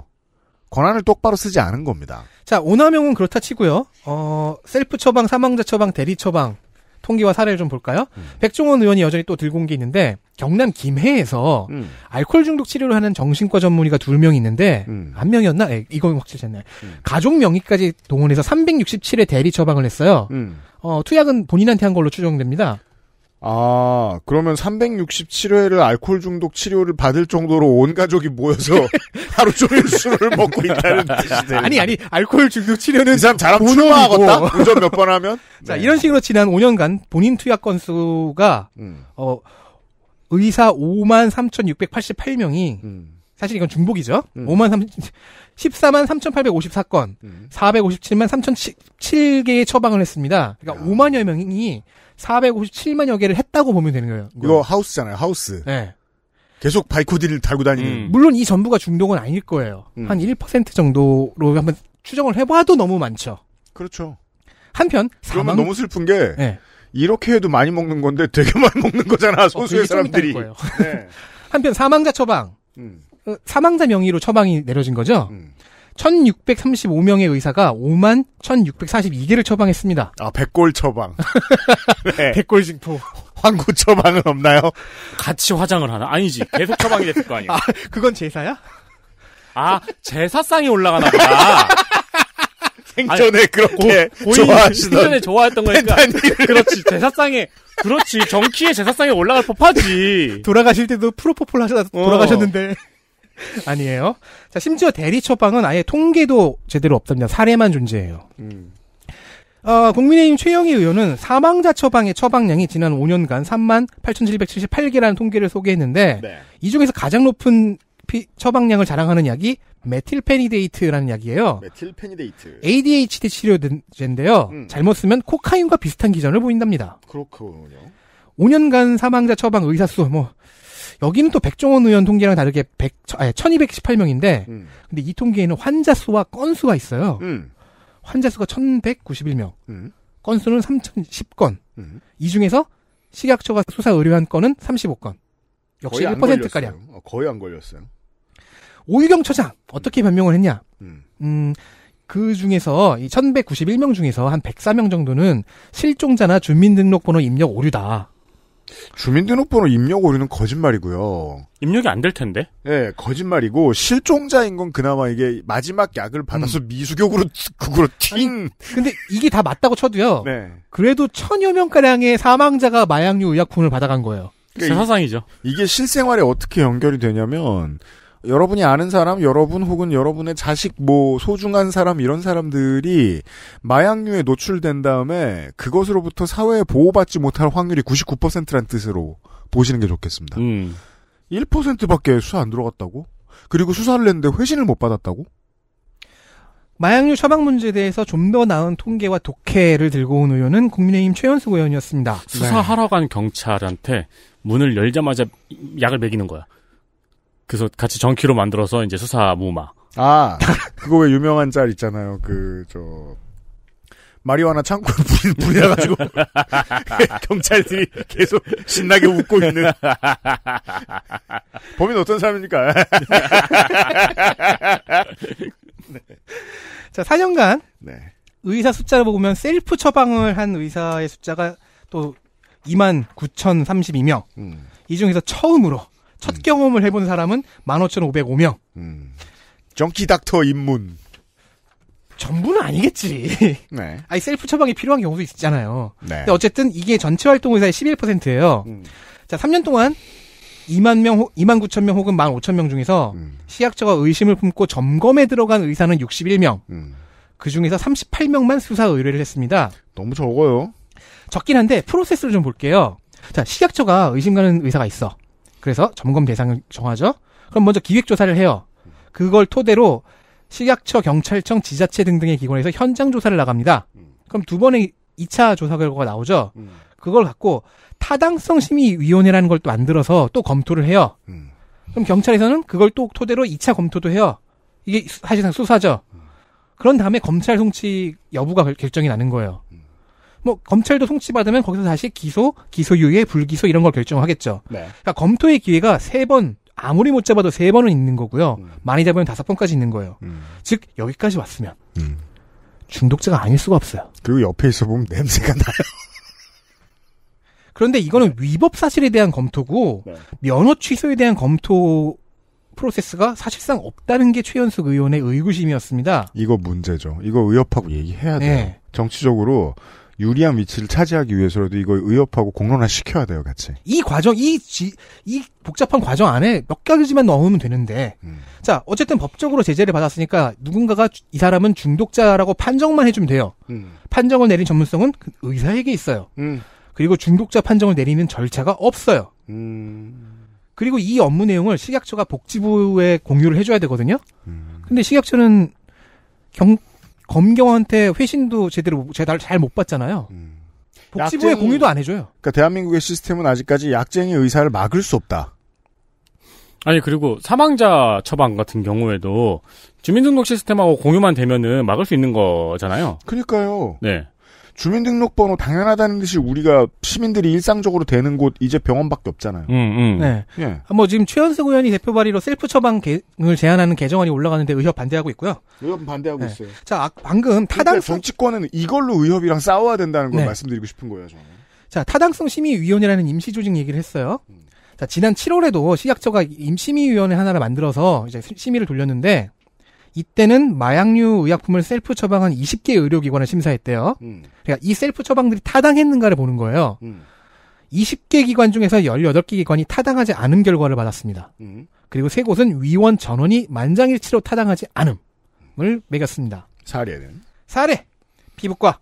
권한을 똑바로 쓰지 않은 겁니다. 자, 오남용은 그렇다 치고요. 어, 셀프 처방, 사망자 처방, 대리 처방. 통계와 사례를 좀 볼까요? 음. 백종원 의원이 여전히 또 들고 온 게 있는데 경남 김해에서 음. 알코올 중독 치료를 하는 정신과 전문의가 두명 있는데 음. 한 명이었나? 네, 이건 확실치 않나요? 음. 가족 명의까지 동원해서 367회 대리 처방을 했어요. 음. 어, 투약은 본인한테 한 걸로 추정됩니다. 아, 그러면 367회를 알코올 중독 치료를 받을 정도로 온 가족이 모여서 하루 종일 술을 먹고 있다는 뜻이네. 아니, 아니, 알코올 중독 치료는. 이 사람 잘하면 출마하겠다? 운전 몇 번 하면? 자, 네. 이런 식으로 지난 5년간 본인 투약 건수가, 음. 어, 의사 5만 3,688명이, 음. 사실 이건 중복이죠? 음. 5만 3, 14만 3,854건, 음. 457만 3,007개의 처방을 했습니다. 그러니까 야. 5만여 명이 457만여 개를 했다고 보면 되는 거예요. 이거 하우스잖아요, 하우스. 네. 계속 바이코디를 달고 다니는. 음. 물론 이 전부가 중독은 아닐 거예요. 음. 한1% 정도로 한번 추정을 해봐도 너무 많죠. 그렇죠. 한편 사망 너무 슬픈 게 네. 이렇게 해도 많이 먹는 건데 되게 많이 먹는 거잖아 소수의 어, 사람들이. 네. 한편 사망자 처방. 음. 어, 사망자 명의로 처방이 내려진 거죠. 음. 1,635명의 의사가 5만 1,642개를 처방했습니다. 아, 백골 처방. 네. 백골 징포. 환구 처방은 없나요? 같이 화장을 하나? 아니지. 계속 처방이 됐을 거 아니에요. 아, 그건 제사야? 아, 제사상이 올라가나 보다. 생전에 아니, 그렇게 고, 좋아하시던 생전에 좋아했던 거니까 그렇지 제사상에 그렇지 정키의 제사상에 올라갈 법하지 돌아가실 때도 프로포폴 하셔 돌아가셨는데 어. 아니에요. 자, 심지어 대리 처방은 아예 통계도 제대로 없답니다. 사례만 존재해요. 음. 어, 국민의힘 최영희 의원은 사망자 처방의 처방량이 지난 5년간 3만 8,778개라는 통계를 소개했는데 네. 이 중에서 가장 높은 피, 처방량을 자랑하는 약이 메틸페니데이트라는 약이에요. 메틸페니데이트. ADHD 치료제인데요. 음. 잘못 쓰면 코카인과 비슷한 기전을 보인답니다. 그렇군요. 5년간 사망자 처방 의사 수, 뭐, 여기는 또 백종원 의원 통계랑 다르게 100, 아, 1218명인데 음. 근데 이 통계에는 환자 수와 건수가 있어요. 음. 환자 수가 1191명. 음. 건수는 3010건. 음. 이 중에서 식약처가 수사 의뢰한 건은 35건. 역시 1%가량. 어, 거의 안 걸렸어요. 오유경 처장 어떻게 음. 변명을 했냐? 음. 음, 그 중에서 이 1191명 중에서 한 104명 정도는 실종자나 주민등록번호 입력 오류다. 주민등록번호 입력 오류는 거짓말이고요. 입력이 안 될 텐데? 예, 네, 거짓말이고 실종자인 건 그나마 이게 마지막 약을 받아서 음. 미수격으로 그걸 로 팅. 근데 이게 다 맞다고 쳐도요. 네. 그래도 천여 명가량의 사망자가 마약류 의약품을 받아간 거예요. 그러니까 사상이죠. 이게 실생활에 어떻게 연결이 되냐면 여러분이 아는 사람, 여러분 혹은 여러분의 자식, 뭐, 소중한 사람, 이런 사람들이 마약류에 노출된 다음에 그것으로부터 사회에 보호받지 못할 확률이 99%란 뜻으로 보시는 게 좋겠습니다. 음. 1% 밖에 수사 안 들어갔다고? 그리고 수사를 했는데 회신을 못 받았다고? 마약류 처방 문제에 대해서 좀 더 나은 통계와 독해를 들고 온 의원은 국민의힘 최연수 의원이었습니다. 수사하러 간 경찰한테 문을 열자마자 약을 먹이는 거야. 그래서 같이 전키로 만들어서 이제 수사 무마. 아, 그거 왜 유명한 짤 있잖아요. 그, 저, 마리와나 창고에 불이, 불이 나가지고, 경찰들이 계속 신나게 웃고 있는. 범인 어떤 사람입니까? 네. 자, 4년간. 네. 의사 숫자를 보면 셀프 처방을 한 의사의 숫자가 또 29,032명. 음. 이 중에서 처음으로 첫 음. 경험을 해본 사람은 15,505명. 음. 정키 닥터 입문. 전부는 아니겠지. 네. 아니, 셀프 처방이 필요한 경우도 있잖아요. 네. 근데 어쨌든 이게 전체 활동 의사의 11%예요. 음. 자, 3년 동안 2만 명, 2만 9천 명 혹은 1만 5천 명 중에서 음. 시약처가 의심을 품고 점검에 들어간 의사는 61명. 음. 그 중에서 38명만 수사 의뢰를 했습니다. 너무 적어요. 적긴 한데 프로세스를 좀 볼게요. 자, 시약처가 의심 가는 의사가 있어. 그래서 점검 대상을 정하죠. 그럼 먼저 기획조사를 해요. 그걸 토대로 식약처, 경찰청, 지자체 등등의 기관에서 현장 조사를 나갑니다. 그럼 두 번의 2차 조사 결과가 나오죠. 그걸 갖고 타당성 심의위원회라는 걸 또 만들어서 또 검토를 해요. 그럼 경찰에서는 그걸 또 토대로 2차 검토도 해요. 이게 사실상 수사죠. 그런 다음에 검찰 송치 여부가 결정이 나는 거예요. 뭐 검찰도 송치받으면 거기서 다시 기소, 기소유예, 불기소 이런 걸 결정하겠죠. 네. 그러니까 검토의 기회가 세 번 아무리 못 잡아도 세 번은 있는 거고요. 음. 많이 잡으면 다섯 번까지 있는 거예요. 음. 즉 여기까지 왔으면 음. 중독자가 아닐 수가 없어요. 그리고 옆에 있어 보면 냄새가 나요. 그런데 이거는 네. 위법 사실에 대한 검토고 네. 면허 취소에 대한 검토 프로세스가 사실상 없다는 게 최연숙 의원의 의구심이었습니다. 이거 문제죠. 이거 의협하고 얘기해야 돼요. 네. 정치적으로 유리한 위치를 차지하기 위해서라도 이걸 의협하고 공론화 시켜야 돼요, 같이. 이 과정, 이, 지, 이 복잡한 과정 안에 몇 가지만 넣으면 되는데, 음. 자, 어쨌든 법적으로 제재를 받았으니까 누군가가 이 사람은 중독자라고 판정만 해주면 돼요. 음. 판정을 내린 전문성은 그 의사에게 있어요. 음. 그리고 중독자 판정을 내리는 절차가 없어요. 음. 그리고 이 업무 내용을 식약처가 복지부에 공유를 해줘야 되거든요. 음. 근데 식약처는 경, 검경한테 회신도 제대로 제가 잘못 받잖아요. 음. 복지부에 약쟁이, 공유도 안 해줘요. 그러니까 대한민국의 시스템은 아직까지 약쟁이 의사를 막을 수 없다. 아니 그리고 사망자 처방 같은 경우에도 주민등록 시스템하고 공유만 되면은 막을 수 있는 거잖아요. 그니까요. 네. 주민등록번호 당연하다는 듯이 우리가 시민들이 일상적으로 되는 곳 이제 병원밖에 없잖아요. 음, 음. 네. 예. 아, 뭐 지금 최연석 의원이 대표 발의로 셀프 처방을 제안하는 개정안이 올라가는데 의협 반대하고 있고요. 의협 반대하고 네. 있어요. 자, 아, 방금 그러니까 타당성 정치권은 이걸로 의협이랑 싸워야 된다는 걸 네. 말씀드리고 싶은 거예요, 저는. 자, 타당성 심의위원회라는 임시조직 얘기를 했어요. 음. 자, 지난 7월에도 시약처가 임시미위원회 하나를 만들어서 이제 심의를 돌렸는데 이때는 마약류 의약품을 셀프 처방한 20개 의료기관을 심사했대요. 음. 그러니까 이 셀프 처방들이 타당했는가를 보는 거예요. 음. 20개 기관 중에서 18개 기관이 타당하지 않은 결과를 받았습니다. 음. 그리고 세 곳은 위원 전원이 만장일치로 타당하지 않음을 매겼습니다. 사례는? 사례! 피부과,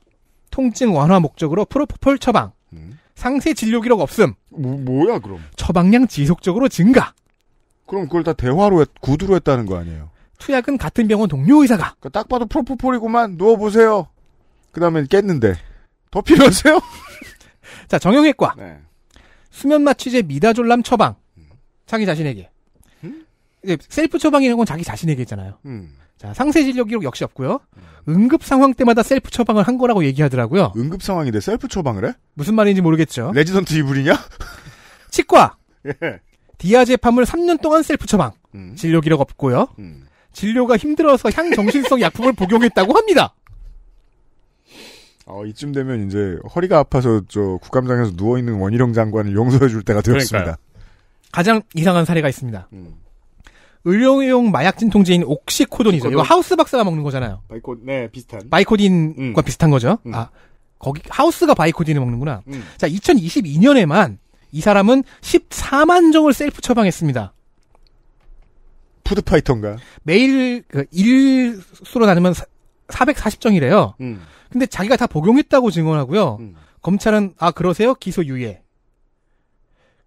통증 완화 목적으로 프로포폴 처방, 음. 상세 진료 기록 없음. 뭐, 뭐야 그럼? 처방량 지속적으로 증가. 그럼 그걸 다 대화로 했, 구두로 했다는 거 아니에요? 투약은 같은 병원 동료 의사가. 그 딱 봐도 프로포폴이고만 누워보세요. 그 다음에 깼는데. 더 필요하세요? 자, 정형외과. 네. 수면마 취제 미다졸람 처방. 음. 자기 자신에게. 음? 이제 셀프 처방이라는 건 자기 자신에게 있잖아요. 음. 자, 상세 진료 기록 역시 없고요. 음. 응급 상황 때마다 셀프 처방을 한 거라고 얘기하더라고요. 응급 상황인데 셀프 처방을 해? 무슨 말인지 모르겠죠. 레지던트 이불이냐? 치과. 예. 디아제팜을 3년 동안 셀프 처방. 음. 진료 기록 없고요. 음. 진료가 힘들어서 향정신성 약품을 복용했다고 합니다. 어, 이쯤 되면 이제 허리가 아파서 저 국감장에서 누워있는 원희룡 장관을 용서해 줄 때가 되었습니다. 그러니까요. 가장 이상한 사례가 있습니다. 음. 의료용 마약 진통제인 옥시코돈이죠. 이거 하우스 박사가 먹는 거잖아요. 바이코, 네, 비슷한. 바이코딘과 음. 비슷한 거죠. 음. 아, 거기, 하우스가 바이코딘을 먹는구나. 음. 자, 2022년에만 이 사람은 14만 종을 셀프 처방했습니다. 푸드파이터인가? 매일 그 일수로 나누면 440정이래요. 음. 근데 자기가 다 복용했다고 증언하고요. 음. 검찰은 아 그러세요? 기소 유예.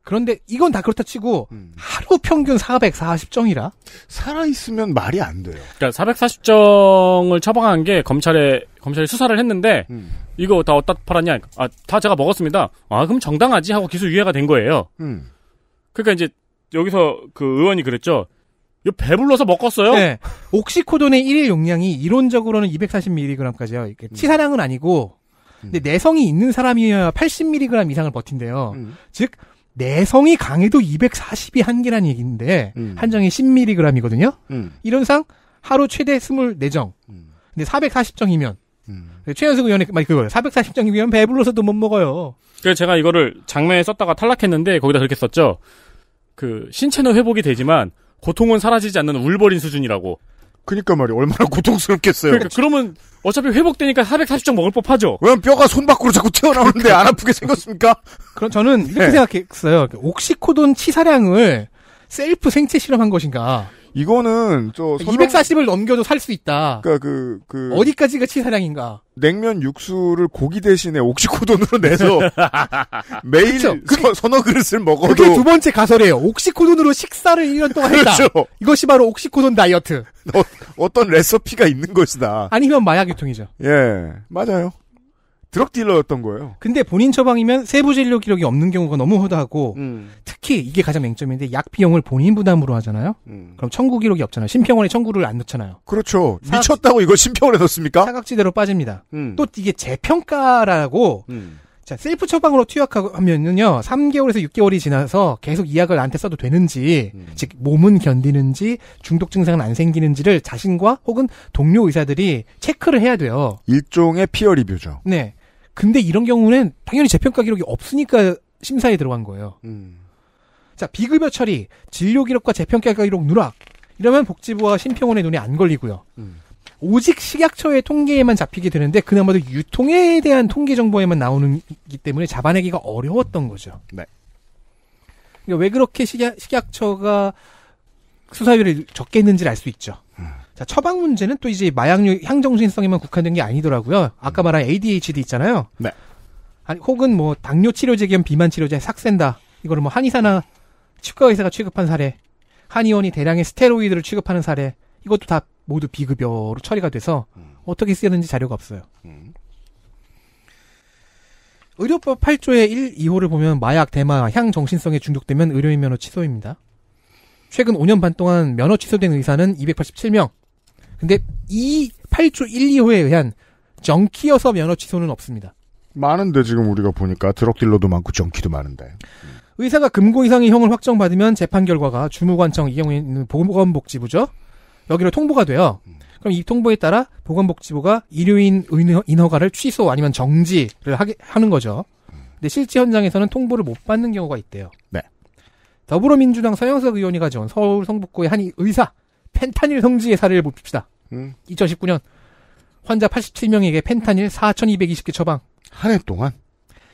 그런데 이건 다 그렇다 치고 음. 하루 평균 440정이라 살아 있으면 말이 안 돼요. 그러니까 440정을 처방한 게 검찰에 검찰이 수사를 했는데 음. 이거 다 어디다 팔았냐? 아, 다 제가 먹었습니다. 아, 그럼 정당하지 하고 기소 유예가 된 거예요. 음. 그러니까 이제 여기서 그 의원이 그랬죠. 이거 배불러서 먹었어요? 네. 옥시코돈의 1일 용량이 이론적으로는 240mg까지요. 이게 음. 치사량은 아니고, 음. 근데 내성이 있는 사람이어야 80mg 이상을 버틴대요. 음. 즉, 내성이 강해도 240이 한계란 얘기인데, 음. 한정이 10mg이거든요? 음. 이론상 하루 최대 24정. 음. 근데 440정이면, 그 최현숙 의원의 말 그거예요. 440정이면 배불러서도 못 먹어요. 그래서 제가 이거를 장면에 썼다가 탈락했는데, 거기다 그렇게 썼죠. 그, 신체는 회복이 되지만, 고통은 사라지지 않는 울버린 수준이라고. 그니까 말이야. 얼마나 고통스럽겠어요. 그러니까 그러면 어차피 회복되니까 4 4 0점 먹을 법하죠. 왜냐면 뼈가 손 밖으로 자꾸 튀어나오는데 안 아프게 생겼습니까? 그럼 저는 이렇게 네. 생각했어요. 옥시코돈 치사량을 셀프 생체 실험한 것인가. 이거는 저 그러니까 설명... 240을 넘겨도 살 수 있다. 그러니까 그, 그 어디까지가 치사량인가? 냉면 육수를 고기 대신에 옥시코돈으로 내서 매일 그쵸? 서, 서너 그릇을 먹어도 그게 두 번째 가설이에요. 옥시코돈으로 식사를 1년 동안 했 그렇죠. 이것이 바로 옥시코돈 다이어트. 어, 어떤 레시피가 있는 것이다. 아니면 마약 유통이죠. 예, 맞아요. 드럭 딜러였던 거예요. 근데 본인 처방이면 세부 진료 기록이 없는 경우가 너무 허다하고 음. 특히 이게 가장 맹점인데 약 비용을 본인 부담으로 하잖아요. 음. 그럼 청구 기록이 없잖아요. 심평원에 청구를 안 넣잖아요. 그렇죠. 사각... 미쳤다고 이걸 심평원에 넣습니까? 사각지대로 빠집니다. 음. 또 이게 재평가라고 음. 자 셀프 처방으로 투약하면요 은 3개월에서 6개월이 지나서 계속 이 약을 나한테 써도 되는지 음. 즉 몸은 견디는지 중독 증상은 안 생기는지를 자신과 혹은 동료 의사들이 체크를 해야 돼요. 일종의 피어 리뷰죠. 네. 근데 이런 경우는 당연히 재평가 기록이 없으니까 심사에 들어간 거예요. 음. 자, 비급여 처리, 진료 기록과 재평가 기록 누락. 이러면 복지부와 심평원의 눈에 안 걸리고요. 음. 오직 식약처의 통계에만 잡히게 되는데 그나마도 유통에 대한 통계 정보에만 나오는기 때문에 잡아내기가 어려웠던 거죠. 네. 그러니까 왜 그렇게 식약, 식약처가 수사율을 적게 했는지를 알 수 있죠. 음. 자, 처방 문제는 또 이제 마약류 향정신성에만 국한된 게 아니더라고요. 아까 음. 말한 ADHD 있잖아요. 네. 아니, 혹은 뭐 당뇨 치료제 겸 비만 치료제 삭센다. 이거를 뭐 한의사나 치과 의사가 취급한 사례, 한의원이 대량의 스테로이드를 취급하는 사례, 이것도 다 모두 비급여로 처리가 돼서 음. 어떻게 쓰였는지 자료가 없어요. 음. 의료법 8조의 1, 2호를 보면 마약, 대마, 향 정신성에 중독되면 의료인 면허 취소입니다. 최근 5년 반 동안 면허 취소된 의사는 287명, 근데 이 8조 1, 2호에 의한 정키여서 면허 취소는 없습니다. 많은데 지금 우리가 보니까 드럭딜러도 많고 정키도 많은데. 의사가 금고 이상의 형을 확정받으면 재판 결과가 주무관청 이 경우에는 보건복지부죠. 여기로 통보가 돼요. 그럼 이 통보에 따라 보건복지부가 일요인 인허가를 취소 아니면 정지를 하게 하는 거죠. 근데 실제 현장에서는 통보를 못 받는 경우가 있대요. 네. 더불어민주당 서영석 의원이 가져온 서울 성북구의 한 의사 펜타닐 성지의 사례를 봅시다. 음. 2019년 환자 87명에게 펜타닐 4,220개 처방. 한 해 동안?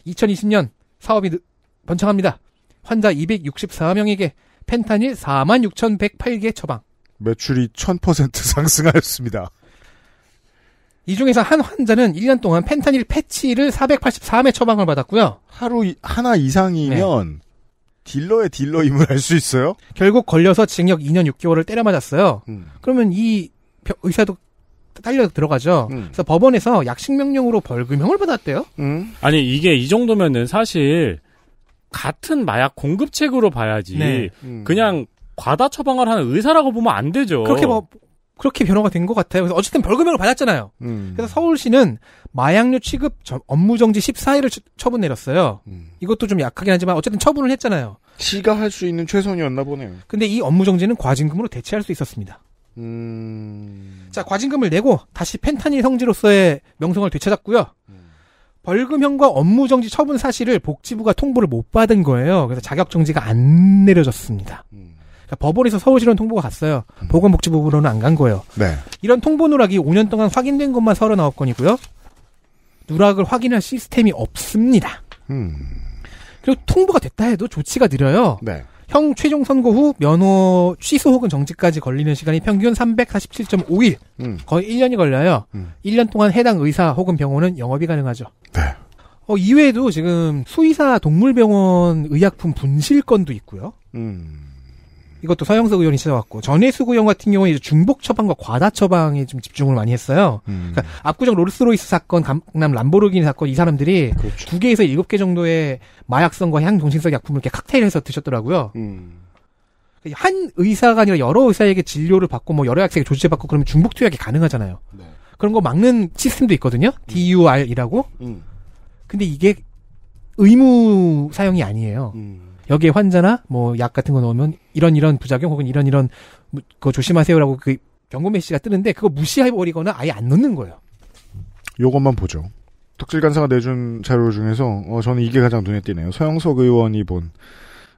2020년 사업이 번창합니다. 환자 264명에게 펜타닐 46,108개 처방. 매출이 1000% 상승하였습니다. 이 중에서 한 환자는 1년 동안 펜타닐 패치를 483회 처방을 받았고요. 하루 이, 하나 이상이면 네. 딜러의 딜러임을 알 수 있어요? 결국 걸려서 징역 2년 6개월을 때려 맞았어요. 음. 그러면 이 의사도 딸려 들어가죠. 음. 그래서 법원에서 약식 명령으로 벌금형을 받았대요. 음. 아니 이게 이 정도면은 사실 같은 마약 공급책으로 봐야지 네. 음. 그냥 과다 처방을 하는 의사라고 보면 안 되죠. 그렇게 뭐 그렇게 변화가 된 것 같아요. 그래서 어쨌든 벌금형을 받았잖아요. 음. 그래서 서울시는 마약류 취급 업무 정지 14일을 처분 내렸어요. 음. 이것도 좀 약하긴 하지만 어쨌든 처분을 했잖아요. 시가 할 수 있는 최선이었나 보네요. 근데 이 업무 정지는 과징금으로 대체할 수 있었습니다. 음. 자, 과징금을 내고 다시 펜타닐 성지로서의 명성을 되찾았고요. 음... 벌금형과 업무정지 처분 사실을 복지부가 통보를 못 받은 거예요. 그래서 자격정지가 안 내려졌습니다. 음... 그러니까 법원에서 서울시는 통보가 갔어요. 음. 보건복지부로는 안 간 거예요. 네. 이런 통보 누락이 5년 동안 확인된 것만 39건이고요. 누락을 확인할 시스템이 없습니다. 음. 그리고 통보가 됐다 해도 조치가 느려요. 네. 형 최종 선고 후 면허 취소 혹은 정지까지 걸리는 시간이 평균 347.5일. 음. 거의 1년이 걸려요. 음. 1년 동안 해당 의사 혹은 병원은 영업이 가능하죠. 네. 어, 이외에도 지금 수의사 동물병원 의약품 분실 건도 있고요. 음. 이것도 서영석 의원이 찾아왔고 전해수 의원 같은 경우는 중복 처방과 과다 처방에 좀 집중을 많이 했어요. 음. 그러니까 압구정 롤스로이스 사건, 강남 람보르기니 사건 이 사람들이 그렇죠. 두 개에서 일곱 개 정도의 마약성과 향정신성 약품을 이렇게 칵테일해서 드셨더라고요. 음. 한 의사가 아니라 여러 의사에게 진료를 받고 뭐 여러 약사에게 조치를받고 그러면 중복 투약이 가능하잖아요. 네. 그런 거 막는 시스템도 있거든요. 음. DUR이라고. 음. 근데 이게 의무 사용이 아니에요. 음. 여기에 환자나 뭐 약 같은 거 넣으면 이런 이런 부작용 혹은 이런 이런 그거 조심하세요라고 그 경고 메시지가 뜨는데 그거 무시해 버리거나 아예 안 넣는 거예요. 요것만 보죠. 특질 간사가 내준 자료 중에서 어, 저는 이게 가장 눈에 띄네요. 서영석 의원이 본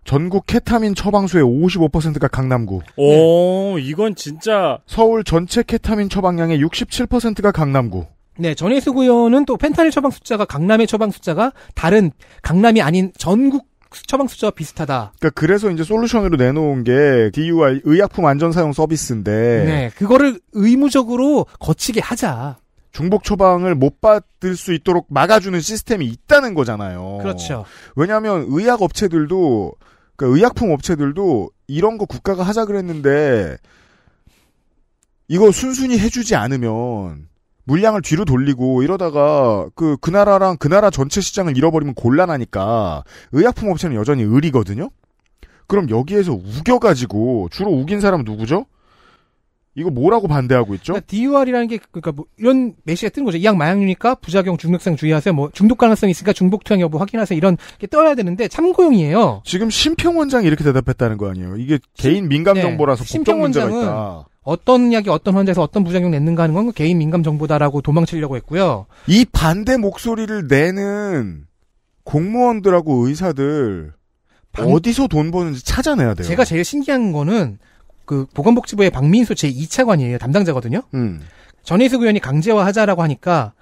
전국 케타민 처방수의 55%가 강남구. 오, 이건 진짜 서울 전체 케타민 처방량의 67%가 강남구. 네, 전혜수 의원은 또 펜타닐 처방 숫자가 강남의 처방 숫자가 다른 강남이 아닌 전국 처방 수저 와 비슷하다. 그러니까 그래서 이제 솔루션으로 내놓은 게 DUI 의약품 안전 사용 서비스인데 네, 그거를 의무적으로 거치게 하자. 중복 처방을 못 받을 수 있도록 막아주는 시스템이 있다는 거잖아요. 그렇죠. 왜냐하면 의약 업체들도 그러니까 의약품 업체들도 이런 거 국가가 하자 그랬는데 이거 순순히 해주지 않으면 물량을 뒤로 돌리고 이러다가 그, 그 나라랑 그 나라 전체 시장을 잃어버리면 곤란하니까 의약품 업체는 여전히 을이거든요? 그럼 여기에서 우겨가지고 주로 우긴 사람 누구죠? 이거 뭐라고 반대하고 있죠? 그러니까 DUR이라는 게 그러니까 뭐 이런 메시가 뜨는 거죠. 이약 마약류니까 부작용 중독성 주의하세요. 뭐 중독 가능성 이 있으니까 중복 투약 여부 확인하세요. 이런 게 떠야 되는데 참고용이에요. 지금 심평 원장이 이렇게 대답했다는 거 아니에요? 이게 개인 민감 네. 정보라서 네. 심평 문제가 있다. 어떤 약이 어떤 환자에서 어떤 부작용 냈는가 하는 건 개인 민감 정보다라고 도망치려고 했고요. 이 반대 목소리를 내는 공무원들하고 의사들 방... 어디서 돈 버는지 찾아내야 돼요. 제가 제일 신기한 거는 그 보건복지부의 박민수 제 2차관이에요. 담당자거든요. 음. 전혜숙 의원이 강제화하자라고 하니까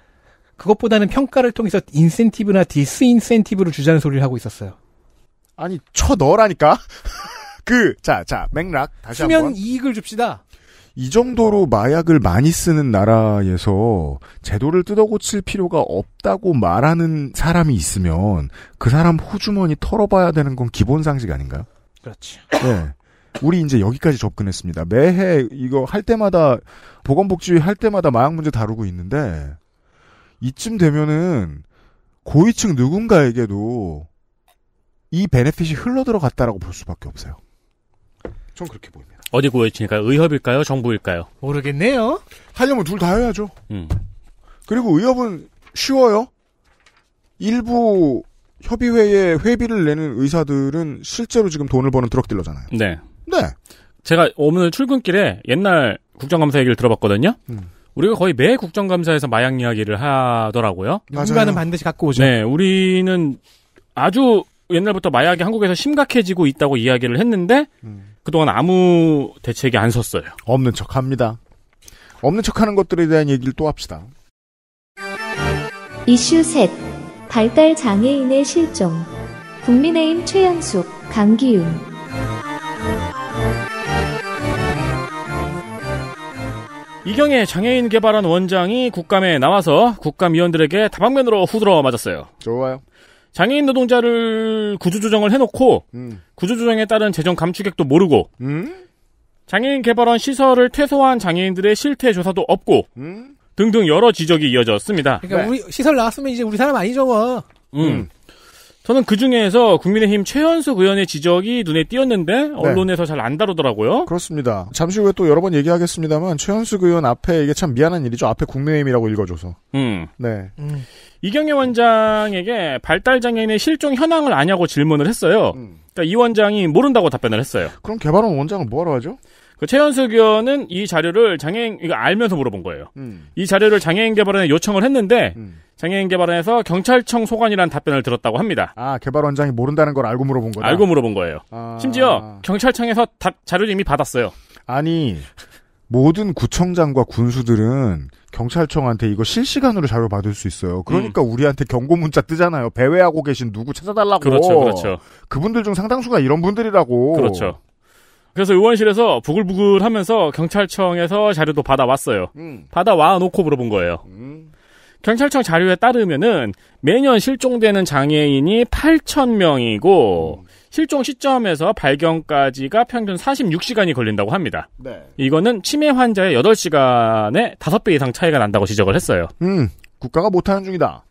그것보다는 평가를 통해서 인센티브나 디스인센티브를 주자는 소리를 하고 있었어요. 아니 쳐넣으라니까. 그, 자, 자, 맥락. 다시 수면 한번. 이익을 줍시다. 이 정도로 마약을 많이 쓰는 나라에서 제도를 뜯어고칠 필요가 없다고 말하는 사람이 있으면 그 사람 호주머니 털어봐야 되는 건 기본 상식 아닌가요? 그렇지 네. 우리 이제 여기까지 접근했습니다. 매해 이거 할 때마다 보건복지위 할 때마다 마약 문제 다루고 있는데 이쯤 되면은 고위층 누군가에게도 이 베네핏이 흘러 들어갔다라고 볼 수밖에 없어요. 전 그렇게 보입니다. 어디 고위층일까요? 의협일까요? 정부일까요? 모르겠네요. 하려면 둘 다 해야죠. 음. 그리고 의협은 쉬워요. 일부 협의회에 회비를 내는 의사들은 실제로 지금 돈을 버는 드럭딜러잖아요. 네. 네. 제가 오늘 출근길에 옛날 국정감사 얘기를 들어봤거든요. 음. 우리가 거의 매 국정감사에서 마약 이야기를 하더라고요. 누군가는 반드시 갖고 오죠. 네, 우리는 아주 옛날부터 마약이 한국에서 심각해지고 있다고 이야기를 했는데 음. 그동안 아무 대책이 안 섰어요. 없는 척 합니다. 없는 척 하는 것들에 대한 얘기를 또 합시다. 이슈 셋. 발달 장애인의 실종. 국민의힘 최연숙, 강기윤. 이경혜 장애인 개발원 원장이 국감에 나와서 국감위원들에게 다방면으로 후드러 맞았어요. 좋아요. 장애인 노동자를 구조조정을 해놓고 음. 구조조정에 따른 재정 감축액도 모르고 음? 장애인 개발원 시설을 퇴소한 장애인들의 실태 조사도 없고 음? 등등 여러 지적이 이어졌습니다. 그러니까 네. 우리 시설 나왔으면 이제 우리 사람 아니죠 뭐. 음. 음. 저는 그 중에서 국민의힘 최현숙 의원의 지적이 눈에 띄었는데 네. 언론에서 네. 잘안 다루더라고요. 그렇습니다. 잠시 후에 또 여러 번 얘기하겠습니다만 최현숙 의원 앞에 이게 참 미안한 일이죠. 앞에 국민의힘이라고 읽어줘서. 음. 네. 음. 이경혜 원장에게 발달 장애인의 실종 현황을 아냐고 질문을 했어요. 음. 그러니까 이 원장이 모른다고 답변을 했어요. 그럼 개발원 원장은 뭐하러 하죠? 그최현수 의원은 이 자료를 장애인 이거 알면서 물어본 거예요. 음. 이 자료를 장애인 개발원에 요청을 했는데 음. 장애인 개발원에서 경찰청 소관이라는 답변을 들었다고 합니다. 아 개발 원장이 모른다는 걸 알고 물어본 거다. 알고 물어본 거예요. 아... 심지어 경찰청에서 다, 자료를 이미 받았어요. 아니 모든 구청장과 군수들은 경찰청한테 이거 실시간으로 자료 받을 수 있어요. 그러니까 음. 우리한테 경고 문자 뜨잖아요. 배회하고 계신 누구 찾아달라고. 그렇죠, 그렇죠. 그분들 중 상당수가 이런 분들이라고. 그렇죠. 그래서 의원실에서 부글부글 하면서 경찰청에서 자료도 받아왔어요. 음. 받아와 놓고 물어본 거예요. 음. 경찰청 자료에 따르면은 매년 실종되는 장애인이 8,000명이고, 실종 시점에서 발견까지가 평균 46시간이 걸린다고 합니다. 네. 이거는 치매 환자의 8시간에 5배 이상 차이가 난다고 지적을 했어요. 음, 국가가 못하는 중이다.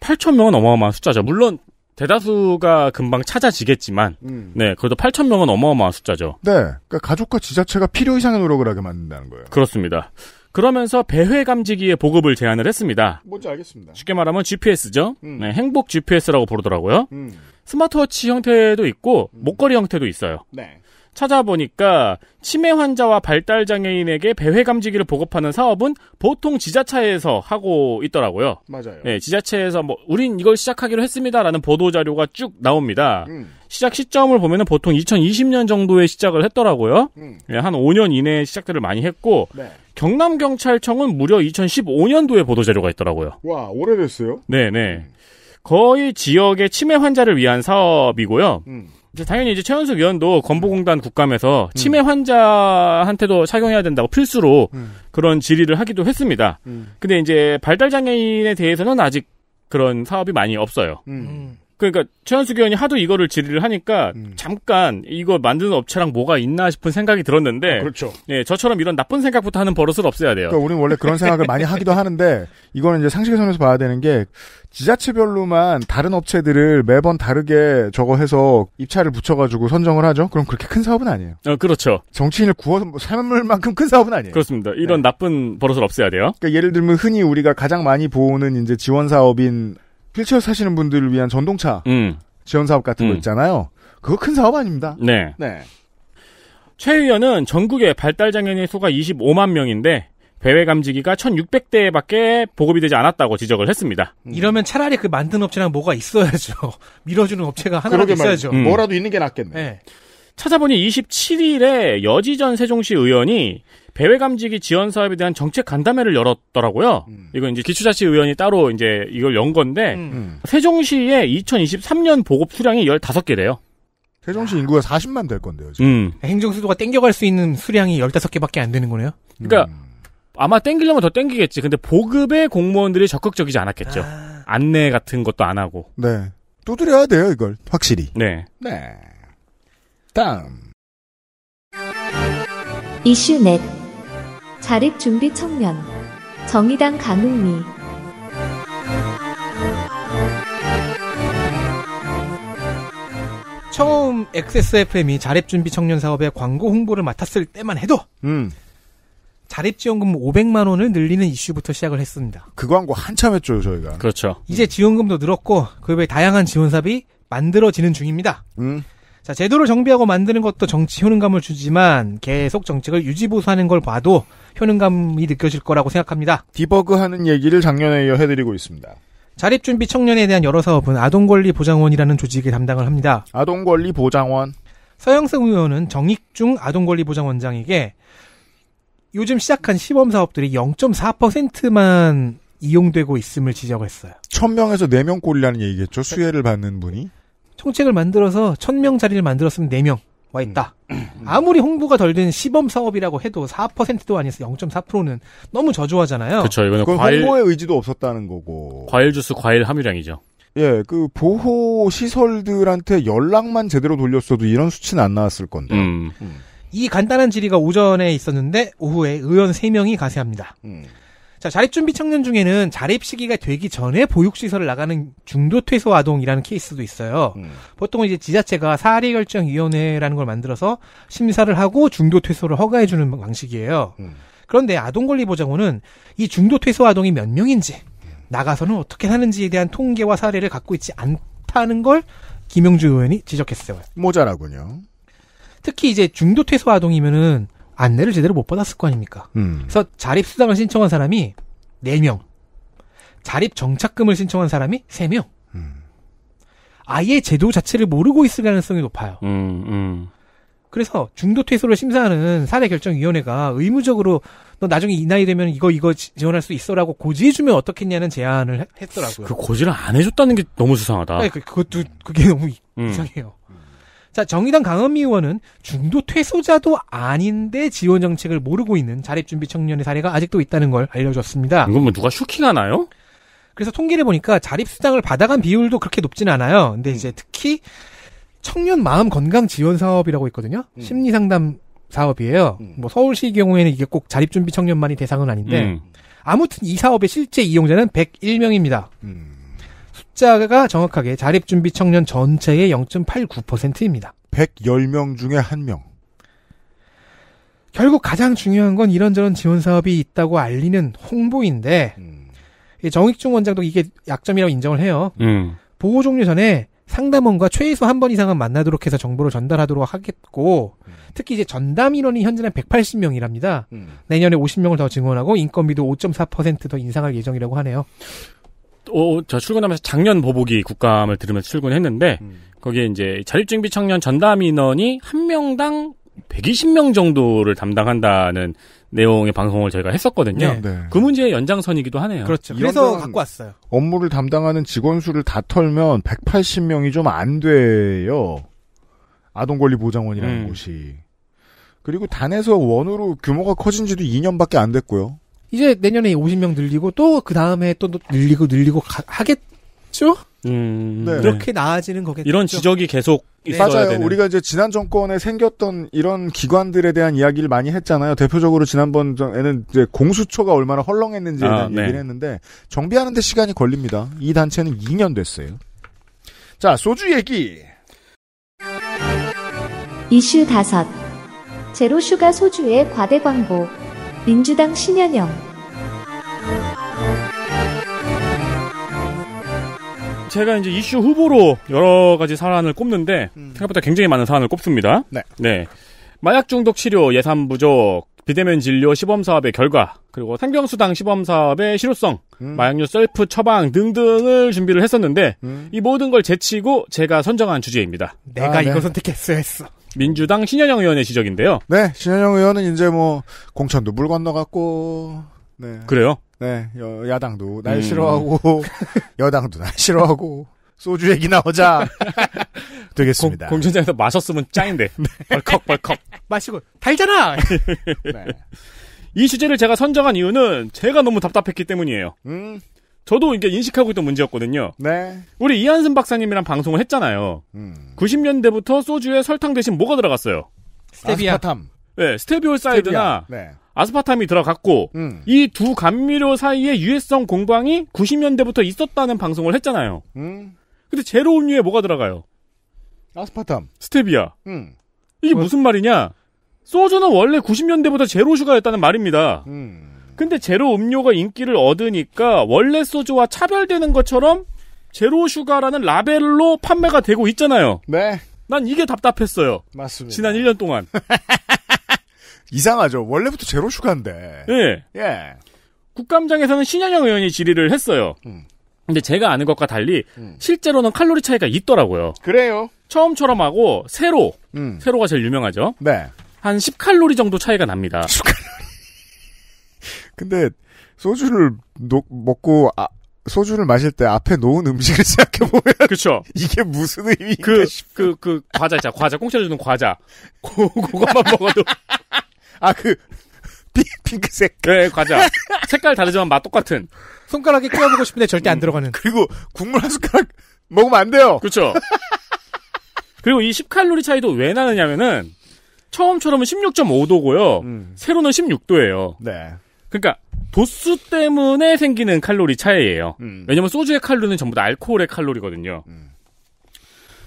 8 0 0 0 명은 어마어마한 숫자죠. 물론 대다수가 금방 찾아지겠지만, 음. 네, 그래도 8 0 0 0 명은 어마어마한 숫자죠. 네, 그러니까 가족과 지자체가 필요 이상의 노력을 하게 만든다는 거예요. 그렇습니다. 그러면서 배회감지기의 보급을 제안을 했습니다. 뭔지 알겠습니다. 쉽게 말하면 GPS죠. 음. 네, 행복 GPS라고 부르더라고요. 음. 스마트워치 형태도 있고 음. 목걸이 형태도 있어요. 네. 찾아보니까 치매 환자와 발달 장애인에게 배회 감지기를 보급하는 사업은 보통 지자체에서 하고 있더라고요. 맞아요. 네, 지자체에서 뭐 우린 이걸 시작하기로 했습니다라는 보도 자료가 쭉 나옵니다. 음. 시작 시점을 보면은 보통 2020년 정도에 시작을 했더라고요. 음. 예, 한 5년 이내에 시작들을 많이 했고 네. 경남 경찰청은 무려 2015년도에 보도 자료가 있더라고요. 와 오래됐어요. 네네. 네. 음. 거의 지역의 치매 환자를 위한 사업이고요. 음. 당연히 이제 최현숙의원도 건보공단 국감에서 음. 치매 환자한테도 착용해야 된다고 필수로 음. 그런 질의를 하기도 했습니다. 근데 이제 발달 장애인에 대해서는 아직 그런 사업이 많이 없어요. 음. 그러니까 최현수 의원이 하도 이거를 질의를 하니까 음. 잠깐 이거 만드는 업체랑 뭐가 있나 싶은 생각이 들었는데 아, 그렇죠. 예, 저처럼 이런 나쁜 생각부터 하는 버릇을 없애야 돼요. 그러니까 우리는 원래 그런 생각을 많이 하기도 하는데 이거는 이제 상식의 선에서 봐야 되는 게 지자체별로만 다른 업체들을 매번 다르게 저거 해서 입찰을 붙여가지고 선정을 하죠. 그럼 그렇게 큰 사업은 아니에요. 어, 그렇죠. 정치인을 구워서 삶을 만큼 큰 사업은 아니에요. 그렇습니다. 네. 이런 네. 나쁜 버릇을 없애야 돼요. 그러니까 예를 들면 흔히 우리가 가장 많이 보는 이제 지원 사업인 휠체어 사시는 분들을 위한 전동차 음. 지원 사업 같은 거 음. 있잖아요. 그거 큰 사업 아닙니다. 네. 네. 최 의원은 전국의 발달장애인 의 수가 25만 명인데 배회 감지기가 1,600대밖에 보급이 되지 않았다고 지적을 했습니다. 음. 이러면 차라리 그 만든 업체랑 뭐가 있어야죠. 밀어주는 업체가 하나라도 있어야죠. 음. 뭐라도 있는 게 낫겠네. 네. 찾아보니 27일에 여지전 세종시 의원이 배외감지기 지원 사업에 대한 정책 간담회를 열었더라고요. 음. 이건 이제 기초자치 의원이 따로 이제 이걸 연 건데 음. 음. 세종시의 2023년 보급 수량이 15개래요. 세종시 인구가 40만 될 건데요. 지금. 음. 행정수도가 땡겨갈 수 있는 수량이 15개밖에 안 되는 거네요. 그러니까 음. 아마 땡기려면 더 땡기겠지. 근데 보급의 공무원들이 적극적이지 않았겠죠. 아... 안내 같은 것도 안 하고. 네. 두드려야 돼요, 이걸. 확실히. 네. 네. 다음 이슈넷 자립준비 청년 정의당 강은미 처음 XSFM이 자립준비 청년 사업의 광고 홍보를 맡았을 때만 해도 음. 자립지원금 500만 원을 늘리는 이슈부터 시작을 했습니다. 그 광고 한참 했죠 저희가. 그렇죠. 이제 지원금도 늘었고 그외 다양한 지원사업이 만들어지는 중입니다. 음. 자, 제도를 정비하고 만드는 것도 정치 효능감을 주지만 계속 정책을 유지보수하는 걸 봐도 효능감이 느껴질 거라고 생각합니다. 디버그하는 얘기를 작년에 이어 해드리고 있습니다. 자립준비 청년에 대한 여러 사업은 아동권리보장원이라는 조직이 담당을 합니다. 아동권리보장원. 서영승 의원은 정익중 아동권리보장원장에게 요즘 시작한 시범사업들이 0.4%만 이용되고 있음을 지적했어요. 1000명에서 4명 꼴이라는 얘기겠죠? 수혜를 받는 분이? 정책을 만들어서 천 명 자리를 만들었으면 네 명와 음. 있다. 음. 아무리 홍보가 덜 된 시범 사업이라고 해도 4%도 아니어서 0.4%는 너무 저조하잖아요. 그렇죠. 이거는 과일... 홍보의 의지도 없었다는 거고. 과일 주스 과일 함유량이죠. 예, 그 보호 시설들한테 연락만 제대로 돌렸어도 이런 수치는 안 나왔을 건데. 음. 음. 이 간단한 질의가 오전에 있었는데 오후에 의원 3명이 가세합니다. 음. 자, 자립준비 청년 중에는 자립 시기가 되기 전에 보육시설을 나가는 중도퇴소 아동이라는 케이스도 있어요. 음. 보통은 이제 지자체가 사례결정위원회라는 걸 만들어서 심사를 하고 중도퇴소를 허가해주는 방식이에요. 음. 그런데 아동권리보장원은 이 중도퇴소 아동이 몇 명인지, 나가서는 어떻게 사는지에 대한 통계와 사례를 갖고 있지 않다는 걸 김영주 의원이 지적했어요. 모자라군요. 특히 이제 중도퇴소 아동이면은 안내를 제대로 못 받았을 거 아닙니까? 음. 그래서 자립 수당을 신청한 사람이 4명. 자립 정착금을 신청한 사람이 3명. 음. 아예 제도 자체를 모르고 있을 가능성이 높아요. 음, 음. 그래서 중도 퇴소를 심사하는 사례 결정 위원회가 의무적으로 너 나중에 이 나이 되면 이거 이거 지원할 수 있어라고 고지해주면 어떻겠냐는 제안을 했더라고요. 그 고지를 안 해줬다는 게 너무 수상하다. 아니, 네, 그, 그것도 그게 너무 음. 이상해요. 자, 정의당 강은미 의원은 중도 퇴소자도 아닌데 지원 정책을 모르고 있는 자립준비 청년의 사례가 아직도 있다는 걸 알려줬습니다. 이건 뭐 누가 슈킹하나요? 그래서 통계를 보니까 자립수당을 받아간 비율도 그렇게 높진 않아요. 근데 이제 특히 청년 마음 건강 지원 사업이라고 있거든요. 음. 심리 상담 사업이에요. 음. 뭐 서울시 경우에는 이게 꼭 자립준비 청년만이 대상은 아닌데 음. 아무튼 이 사업의 실제 이용자는 101명입니다. 음. 숫자가 정확하게 자립준비 청년 전체의 0.89%입니다. 110명 중에 1명. 결국 가장 중요한 건 이런저런 지원 사업이 있다고 알리는 홍보인데 음. 정익중 원장도 이게 약점이라고 인정을 해요. 음. 보호 종료 전에 상담원과 최소 한 번 이상은 만나도록 해서 정보를 전달하도록 하겠고 음. 특히 이제 전담 인원이 현재는 180명이랍니다. 음. 내년에 50명을 더 증원하고 인건비도 5.4%더 인상할 예정이라고 하네요. 어, 저 출근하면서 작년 보복이 국감을 들으면서 출근했는데 음. 거기에 이제 자립준비 청년 전담 인원이 한 명당 120명 정도를 담당한다는 내용의 방송을 저희가 했었거든요. 네. 네. 그 문제의 연장선이기도 하네요. 그렇죠. 그래서 갖고 왔어요. 업무를 담당하는 직원 수를 다 털면 180명이 좀 안 돼요. 아동권리보장원이라는 음. 곳이. 그리고 단에서 원으로 규모가 커진 지도 2년밖에 안 됐고요. 이제 내년에 50명 늘리고 또 그 다음에 또 늘리고 늘리고 가, 하겠죠? 음, 네. 그렇게 나아지는 거겠죠. 이런 지적이 계속 네. 있어야 맞아요. 되는. 우리가 이제 지난 정권에 생겼던 이런 기관들에 대한 이야기를 많이 했잖아요. 대표적으로 지난번에는 이제 공수처가 얼마나 헐렁했는지에 아, 대한 아, 얘기를 했는데 정비하는데 시간이 걸립니다. 이 단체는 2년 됐어요. 자 소주 얘기. 이슈 다섯 제로슈가 소주의 과대 광고. 민주당 신현영 제가 이제 이슈 후보로 여러 가지 사안을 꼽는데 음. 생각보다 굉장히 많은 사안을 꼽습니다. 네. 네. 마약 중독 치료 예산 부족, 비대면 진료 시범 사업의 결과, 그리고 상병수당 시범 사업의 실효성, 음. 마약류 셀프 처방 등등을 준비를 했었는데 음. 이 모든 걸 제치고 제가 선정한 주제입니다. 내가 아, 네. 이걸 선택했어 했어. 민주당 신현영 의원의 지적인데요. 네, 신현영 의원은 이제 뭐 공천도 물 건너갔고, 네. 그래요? 네, 여, 야당도 날 음. 싫어하고 여당도 날 싫어하고. 소주 얘기 나오자 되겠습니다. 공, 공천장에서 마셨으면 짱인데 네. 벌컥 벌컥 마시고 달잖아. 네. 이 주제를 제가 선정한 이유는 제가 너무 답답했기 때문이에요. 음. 저도 이게 인식하고 있던 문제였거든요. 네. 우리 이한승 박사님이랑 방송을 했잖아요. 음. 90년대부터 소주에 설탕 대신 뭐가 들어갔어요? 스테비아. 아스파탐. 네, 스테비올 사이드나 네. 아스파탐이 들어갔고 음. 이두 감미료 사이에 유해성 공방이 90년대부터 있었다는 방송을 했잖아요. 음. 근데 제로 음료에 뭐가 들어가요? 아스파탐. 스테비아. 음. 이게 뭐- 무슨 말이냐? 소주는 원래 90년대보다 제로 슈가였다는 말입니다. 음. 근데 제로 음료가 인기를 얻으니까 원래 소주와 차별되는 것처럼 제로 슈가라는 라벨로 판매가 되고 있잖아요. 네. 난 이게 답답했어요. 맞습니다. 지난 1년 동안. 이상하죠. 원래부터 제로 슈가인데. 네. 예. 국감장에서는 신현영 의원이 질의를 했어요. 음. 근데 제가 아는 것과 달리 음. 실제로는 칼로리 차이가 있더라고요. 그래요. 처음처럼 하고 세로, 음. 세로가 제일 유명하죠. 네. 한 10칼로리 정도 차이가 납니다. 근데 소주를 노, 먹고 아, 소주를 마실 때 앞에 놓은 음식을 생각해 보면 그쵸 이게 무슨 의미인가 그그그 그, 그 과자 있잖아 과자 꽁짜로 주는 과자 고, 그거만 먹어도 아그 핑크색. 네, 과자. 색깔 다르지만 맛 똑같은. 손가락에 끼워보고 싶은데 절대 안 음. 들어가는. 그리고 국물 한 숟가락 먹으면 안 돼요. 그렇죠. 그리고 이 10칼로리 차이도 왜 나느냐면은 처음처럼은 16.5도고요. 음. 새로는 16도예요. 네. 그러니까 도수 때문에 생기는 칼로리 차이예요. 음. 왜냐면 소주의 칼로리는 전부 다 알코올의 칼로리거든요. 음.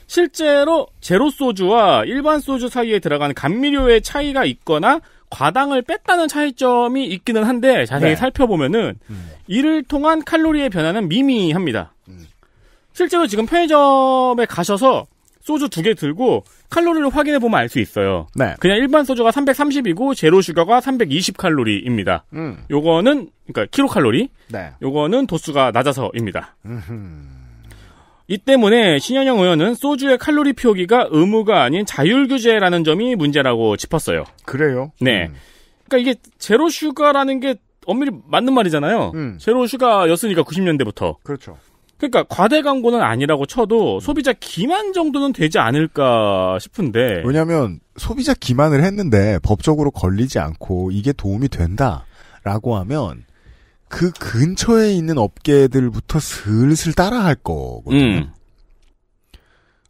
실제로 제로 소주와 일반 소주 사이에 들어가는 감미료의 차이가 있거나 과당을 뺐다는 차이점이 있기는 한데 자세히 네. 살펴보면은 음. 이를 통한 칼로리의 변화는 미미합니다. 음. 실제로 지금 편의점에 가셔서 소주 두 개 들고 칼로리를 확인해 보면 알 수 있어요. 네. 그냥 일반 소주가 330이고 제로 슈가가 320 칼로리입니다. 음. 요거는 그러니까 키로 칼로리. 네. 요거는 도수가 낮아서입니다. 음흠. 이 때문에 신현영 의원은 소주의 칼로리 표기가 의무가 아닌 자율 규제라는 점이 문제라고 짚었어요. 그래요? 네. 음. 그러니까 이게 제로 슈가라는 게 엄밀히 맞는 말이잖아요. 음. 제로 슈가였으니까 90년대부터. 그렇죠. 그러니까 과대 광고는 아니라고 쳐도 음. 소비자 기만 정도는 되지 않을까 싶은데 왜냐하면 소비자 기만을 했는데 법적으로 걸리지 않고 이게 도움이 된다라고 하면 그 근처에 있는 업계들부터 슬슬 따라할 거거든요. 음.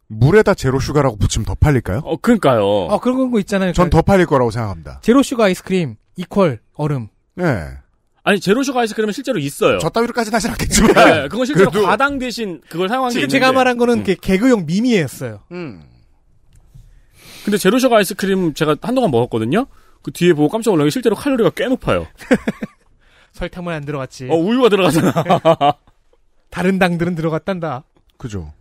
물에다 제로 슈가라고 붙이면 더 팔릴까요? 어, 그러니까요. 아, 그런 거 있잖아요. 전더 그러니까 팔릴 거라고 생각합니다. 제로 슈가 아이스크림 이퀄 얼음. 네. 아니 제로 슈가 아이스크림은 실제로 있어요. 저 따위로까지 하진 않겠지만. 네, 네, 그건 실제로 그래도... 과당 대신 그걸 사용한 지금 게 지금 제가 말한 거는 음. 개그용 미미였어요. 음. 근데 제로 슈가 아이스크림 제가 한동안 먹었거든요. 그 뒤에 보고 깜짝 놀란 게 실제로 칼로리가 꽤 높아요. 설탕은 안 들어갔지. 어, 우유가 들어가잖아. 다른 당들은 들어갔단다. 그죠.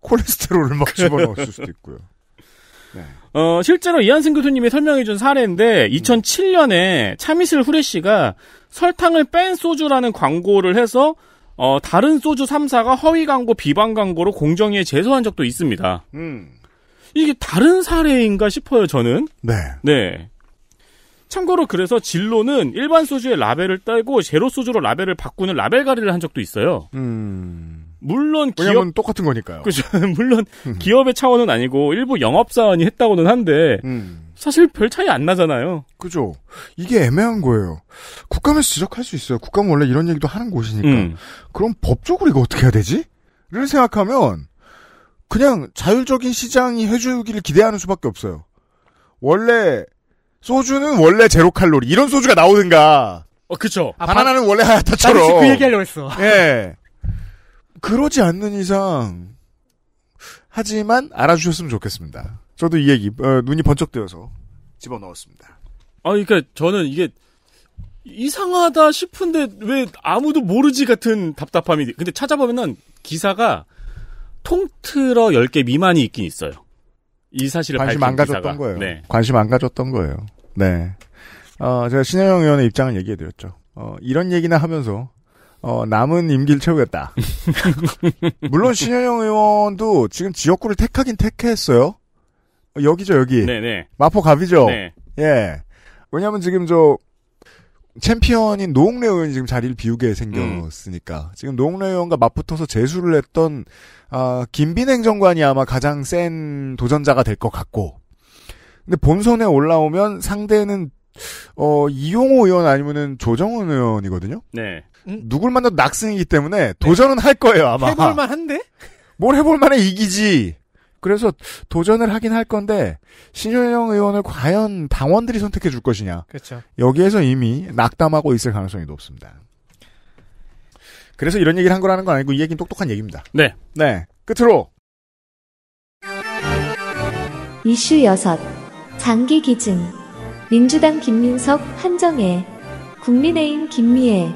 콜레스테롤을 막 그- 집어넣었을 수도 있고요. 네. 어, 실제로 이한승 교수님이 설명해준 사례인데, 2007년에 차미슬 후레 씨가 설탕을 뺀 소주라는 광고를 해서, 어, 다른 소주 3사가 허위 광고, 비방 광고로 공정위에 제소한 적도 있습니다. 음. 이게 다른 사례인가 싶어요, 저는. 네. 네. 참고로 그래서 진로는 일반 소주에 라벨을 따고 제로 소주로 라벨을 바꾸는 라벨 가리를 한 적도 있어요. 음... 물론 기업 똑같은 거니까요. 그죠. 물론 음. 기업의 차원은 아니고 일부 영업 사원이 했다고는 한데 음. 사실 별 차이 안 나잖아요. 그죠. 이게 애매한 거예요. 국감에서 지적할 수 있어요. 국감 원래 이런 얘기도 하는 곳이니까. 음. 그럼 법적으로 이거 어떻게 해야 되지? 를 생각하면 그냥 자율적인 시장이 해주기를 기대하는 수밖에 없어요. 원래 소주는 원래 제로 칼로리 이런 소주가 나오든가. 어, 그쵸. 아, 바나나는 바... 원래 하얗다처럼. 그 얘기하려고 했어. 예. 그러지 않는 이상 하지만 알아주셨으면 좋겠습니다. 저도 이 얘기 어, 눈이 번쩍 뜨여서 집어 넣었습니다. 아, 그러니까 저는 이게 이상하다 싶은데 왜 아무도 모르지 같은 답답함이. 근데 찾아보면은 기사가 통틀어 10개 미만이 있긴 있어요. 이 사실을 관심 안 가졌던 기사가. 거예요. 네. 관심 안 가졌던 거예요. 네. 어, 제가 신혜영 의원의 입장을 얘기해드렸죠. 어, 이런 얘기나 하면서 어, 남은 임기를 채우겠다. 물론 신현영 의원도 지금 지역구를 택하긴 택했어요. 어, 여기죠, 여기. 네네. 마포갑이죠. 네. 예. 왜냐면 지금 저 챔피언인 노웅래 의원이 지금 자리를 비우게 음. 생겼으니까 음. 지금 노웅래 의원과 맞붙어서 재수를 했던 아, 김빈 행정관이 아마 가장 센 도전자가 될 것 같고 근데 본선에 올라오면 상대는 어, 이용호 의원 아니면은 조정은 의원이거든요. 네. 음? 누굴 만나도 낙승이기 때문에 네. 도전은 네. 할 거예요 아마. 해볼만 한데? 뭘 해볼 만해 이기지. 그래서 도전을 하긴 할 건데 신현영 의원을 과연 당원들이 선택해 줄 것이냐. 그렇죠. 여기에서 이미 낙담하고 있을 가능성이 높습니다. 그래서 이런 얘기를 한 거라는 건 아니고 이 얘기는 똑똑한 얘기입니다. 네. 네. 끝으로 이슈 여섯 장기 기증. 민주당 김민석, 한정혜. 국민의힘 김미애.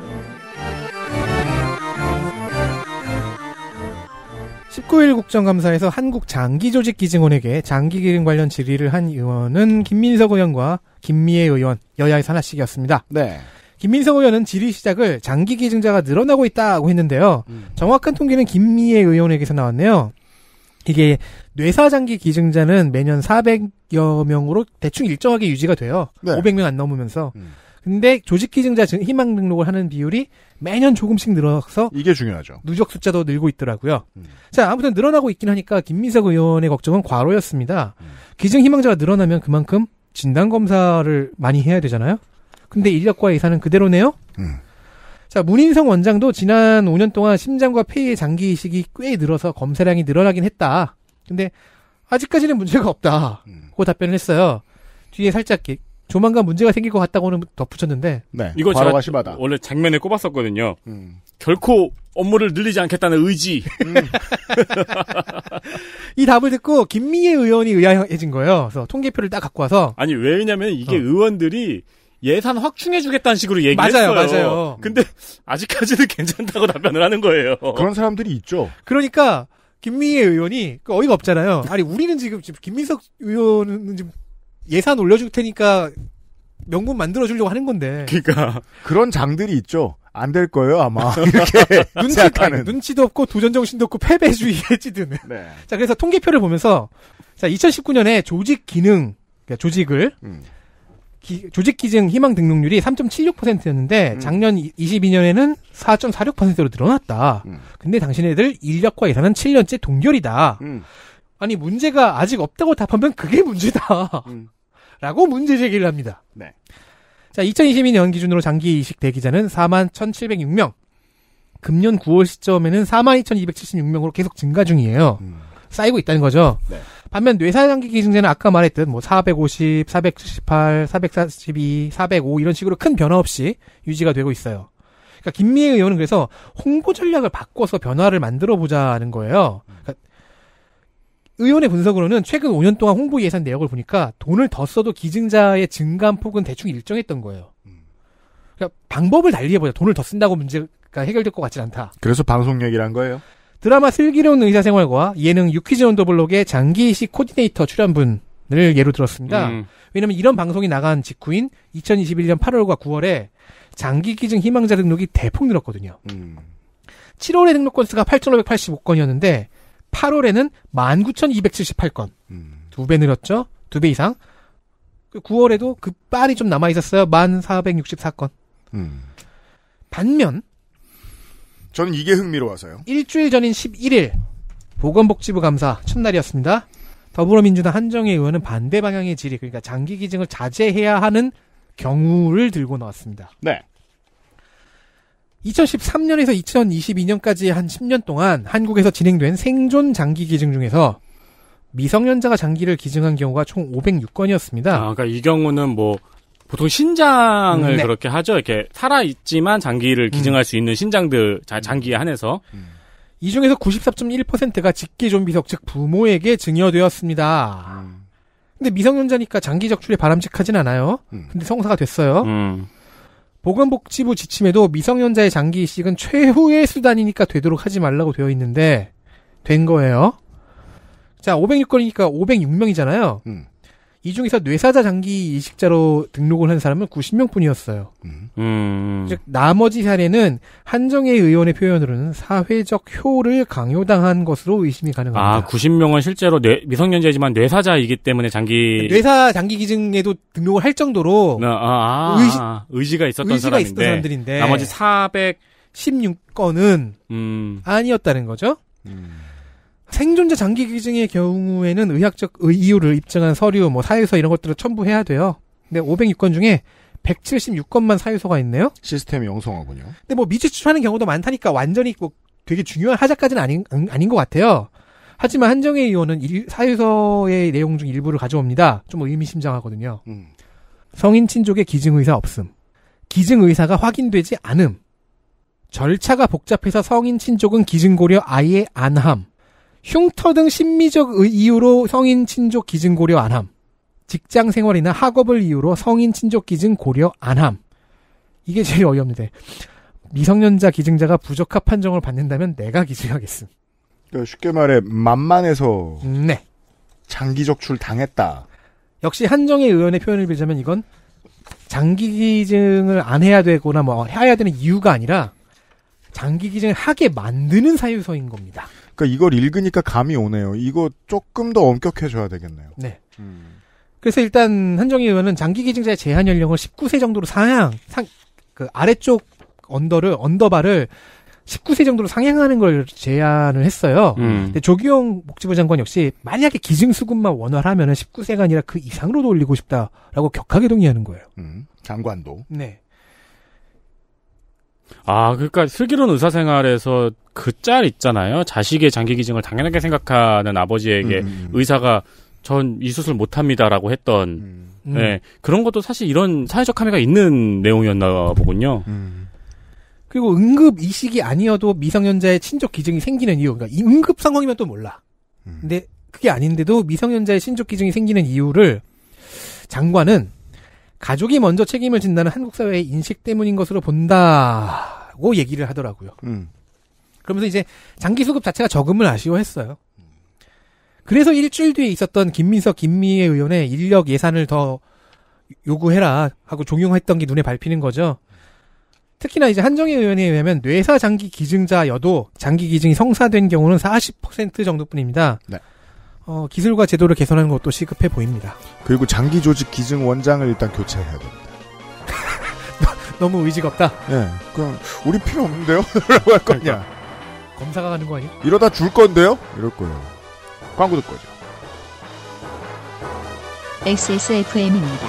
19일 국정감사에서 한국 장기조직기증원에게 장기기증 관련 질의를 한 의원은 김민석 의원과 김미애 의원, 여야의 산하씩이었습니다. 네. 김민석 의원은 질의 시작을 장기기증자가 늘어나고 있다고 했는데요. 음. 정확한 통계는 김미애 의원에게서 나왔네요. 이게 뇌사장기 기증자는 매년 400여 명으로 대충 일정하게 유지가 돼요. 네. 500명 안 넘으면서. 음. 근데 조직기증자 희망 등록을 하는 비율이 매년 조금씩 늘어서 이게 중요하죠. 누적 숫자도 늘고 있더라고요. 음. 자 아무튼 늘어나고 있긴 하니까 김민석 의원의 걱정은 과로였습니다. 음. 기증 희망자가 늘어나면 그만큼 진단 검사를 많이 해야 되잖아요. 근데 인력과 예산은 그대로네요. 음. 자 문인성 원장도 지난 5년 동안 심장과 폐의 장기 이식이 꽤 늘어서 검사량이 늘어나긴 했다. 근데 아직까지는 문제가 없다고 음. 답변을 했어요. 뒤에 살짝 조만간 문제가 생길 것 같다고는 덧붙였는데 네, 이거 제가 심하다. 원래 장면에 꼽았었거든요. 음. 결코 업무를 늘리지 않겠다는 의지. 음. 이 답을 듣고 김미애 의원이 의아해진 거예요. 그래서 통계표를 딱 갖고 와서 아니 왜냐면 이게 어. 의원들이 예산 확충해주겠다는 식으로 얘기했어요. 맞아요, 맞아요. 근데 아직까지는 괜찮다고 답변을 하는 거예요. 그런 사람들이 있죠. 그러니까 김미애 의원이 그 어이가 없잖아요. 아니 우리는 지금 김민석 의원은 지금 예산 올려줄 테니까 명분 만들어 주려고 하는 건데. 그러니까 그런 장들이 있죠. 안 될 거예요 아마 이렇게 눈치, 아니, 눈치도 없고 도전 정신도 없고 패배주의에 찌드는. 네. 자 그래서 통계표를 보면서 자 2019년에 조직 기능 그러니까 조직을 음. 기, 조직 기증 희망 등록률이 3.76%였는데 음. 작년 22년에는 4.46%로 늘어났다. 음. 근데 당신애들 인력과 예산은 7년째 동결이다. 음. 아니 문제가 아직 없다고 답하면 그게 문제다. 음. 라고 문제 제기를 합니다. 네. 자, 2022년 기준으로 장기 이식 대기자는 4만 1,706명. 금년 9월 시점에는 4만 2,276명으로 계속 증가 중이에요. 음. 쌓이고 있다는 거죠. 네. 반면 뇌사장기 기증제는 아까 말했듯 뭐 450, 478, 442, 405 이런 식으로 큰 변화 없이 유지가 되고 있어요. 그러니까 김미애 의원은 그래서 홍보 전략을 바꿔서 변화를 만들어 보자는 거예요. 그러니까 의원의 분석으로는 최근 5년 동안 홍보 예산 내역을 보니까 돈을 더 써도 기증자의 증감폭은 대충 일정했던 거예요. 음. 그러니까 방법을 달리해보자. 돈을 더 쓴다고 문제가 해결될 것 같진 않다. 그래서 방송 얘기란 거예요? 드라마 슬기로운 의사생활과 예능 유퀴즈 온 더블록의 장기식 코디네이터 출연분을 예로 들었습니다. 음. 왜냐면 이런 방송이 나간 직후인 2021년 8월과 9월에 장기 기증 희망자 등록이 대폭 늘었거든요. 음. 7월에 등록 건수가 8,585건이었는데 8월에는 19,278건. 음. 두배 늘었죠? 두 배 이상. 9월에도 그, 그 빨이 좀 남아 있었어요. 1,464건. 음. 반면 저는 이게 흥미로워서요. 일주일 전인 11일 보건복지부 감사 첫날이었습니다. 더불어민주당 한정희 의원은 반대 방향의 질의, 그러니까 장기 기증을 자제해야 하는 경우를 들고 나왔습니다. 네. 2013년에서 2022년까지 한 10년 동안 한국에서 진행된 생존 장기 기증 중에서 미성년자가 장기를 기증한 경우가 총 506건이었습니다. 아, 그러니까 이 경우는 뭐 보통 신장을 네. 그렇게 하죠. 이렇게 살아 있지만 장기를 기증할 음. 수 있는 신장들 음. 장기에 한해서 음. 이 중에서 94.1%가 직계 좀비석즉 부모에게 증여되었습니다. 음. 근데 미성년자니까 장기 적출이 바람직하진 않아요. 음. 근데 성사가 됐어요. 음. 보건복지부 지침에도 미성년자의 장기 이식은 최후의 수단이니까 되도록 하지 말라고 되어 있는데 된 거예요. 자, 506건이니까 506명이잖아요. 음. 이 중에서 뇌사자 장기 이식자로 등록을 한 사람은 90명 뿐이었어요. 음. 음. 즉, 나머지 사례는 한정혜 의원의 표현으로는 사회적 효를 강요당한 것으로 의심이 가능합니다. 아, 90명은 실제로 뇌, 미성년자지만 뇌사자이기 때문에 장기. 뇌사 장기 기증에도 등록을 할 정도로. 아, 아, 아, 의지, 가 있었던 의지가 있었던 사람들인데. 나머지 416건은. 음. 아니었다는 거죠. 음. 생존자 장기 기증의 경우에는 의학적 이유를 입증한 서류, 뭐 사유서 이런 것들을 첨부해야 돼요. 근데 506건 중에 176건만 사유서가 있네요. 시스템이 영성하군요 근데 뭐 미지출하는 경우도 많다니까 완전히 뭐 되게 중요한 하자까지는 아닌 아닌 것 같아요. 하지만 한정의 의원은 일, 사유서의 내용 중 일부를 가져옵니다. 좀 의미심장하거든요. 음. 성인 친족의 기증의사 없음. 기증의사가 확인되지 않음. 절차가 복잡해서 성인 친족은 기증 고려 아예 안함. 흉터 등 심미적 이유로 성인 친족 기증 고려 안함. 직장 생활이나 학업을 이유로 성인 친족 기증 고려 안함. 이게 제일 어이없는데. 미성년자 기증자가 부적합 판정을 받는다면 내가 기증하겠음. 니까 그 쉽게 말해 만만해서 네. 장기 적출 당했다. 역시 한정의 의원의 표현을 빌자면 이건 장기 기증을 안 해야 되거나 뭐 해야 되는 이유가 아니라 장기 기증을 하게 만드는 사유서인 겁니다. 그러니까 이걸 읽으니까 감이 오네요. 이거 조금 더 엄격해져야 되겠네요. 네. 음. 그래서 일단 한정희 의원은 장기 기증자의 제한 연령을 19세 정도로 상향 상그 아래쪽 언더를 언더바를 19세 정도로 상향하는 걸 제안을 했어요. 음. 근데 조기용 복지부 장관 역시 만약에 기증 수급만 원활하면 19세가 아니라 그이상으로돌리고 싶다라고 격하게 동의하는 거예요. 음. 장관도. 네. 아, 그러니까 슬기로운 의사생활에서 그 짤 있잖아요. 자식의 장기 기증을 당연하게 생각하는 아버지에게 음. 음, 음. 의사가 전 이 수술 못합니다라고 했던 음, 음. 네, 그런 것도 사실 이런 사회적 함의가 있는 내용이었나 보군요. 음. 그리고 응급 이식이 아니어도 미성년자의 친족 기증이 생기는 이유, 그러니까 응급 상황이면 또 몰라. 근데 그게 아닌데도 미성년자의 친족 기증이 생기는 이유를 장관은 가족이 먼저 책임을 진다는 한국 사회의 인식 때문인 것으로 본다고 얘기를 하더라고요. 음. 그러면서 이제 장기 수급 자체가 적음을 아쉬워했어요. 그래서 일주일 뒤에 있었던 김민석, 김미애 의원의 인력 예산을 더 요구해라 하고 종용했던 게 눈에 밟히는 거죠. 특히나 이제 한정희 의원에 의하면 뇌사 장기 기증자여도 장기 기증이 성사된 경우는 40% 정도뿐입니다. 네. 어, 기술과 제도를 개선하는 것도 시급해 보입니다. 그리고 장기 조직 기증 원장을 일단 교체해야 됩니다. 너무 의지가 없다. 예, 네, 그냥 우리 필요 없는데요? 라고 할 거냐? 그러니까. 검사가 가는 거 아니야? 이러다 줄 건데요? 이럴 거예요. 광고 듣고 죠 XSFM입니다.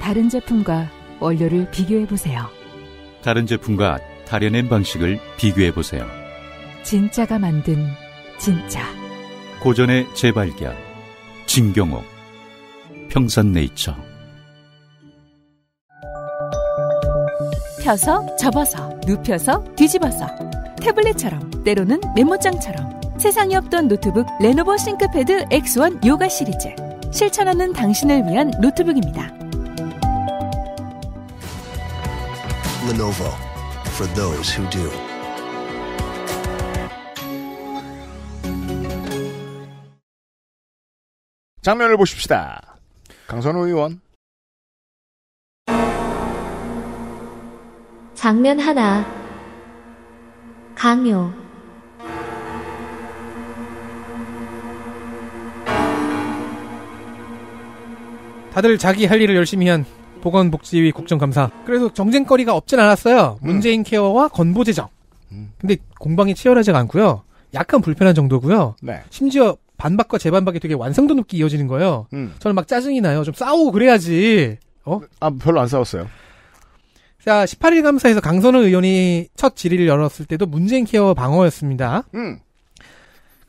다른 제품과 원료를 비교해 보세요. 다른 제품과 다려낸 방식을 비교해 보세요. 진짜가 만든 진짜. 고전의 재발견. 진경옥. 평산네이처. 펴서 접어서 눕혀서 뒤집어서 태블릿처럼 때로는 메모장처럼 세상에 없던 노트북 레노버 싱크패드 X1 요가 시리즈 실천하는 당신을 위한 노트북입니다. Lenovo for those who do. 장면을 보십시다. 강선우 의원. 장면 하나. 강요. 다들 자기 할 일을 열심히 한 보건복지위 국정감사. 그래서 정쟁거리가 없진 않았어요. 음. 문재인 케어와 건보 재정 음. 근데 공방이 치열하지가 않고요. 약간 불편한 정도고요. 네. 심지어 반박과 재반박이 되게 완성도 높게 이어지는 거예요. 음. 저는 막 짜증이 나요. 좀 싸우고 그래야지. 어? 아, 별로 안 싸웠어요. 자, 18일 감사에서 강선우 의원이 첫 질의를 열었을 때도 문재인 케어 방어였습니다. 음.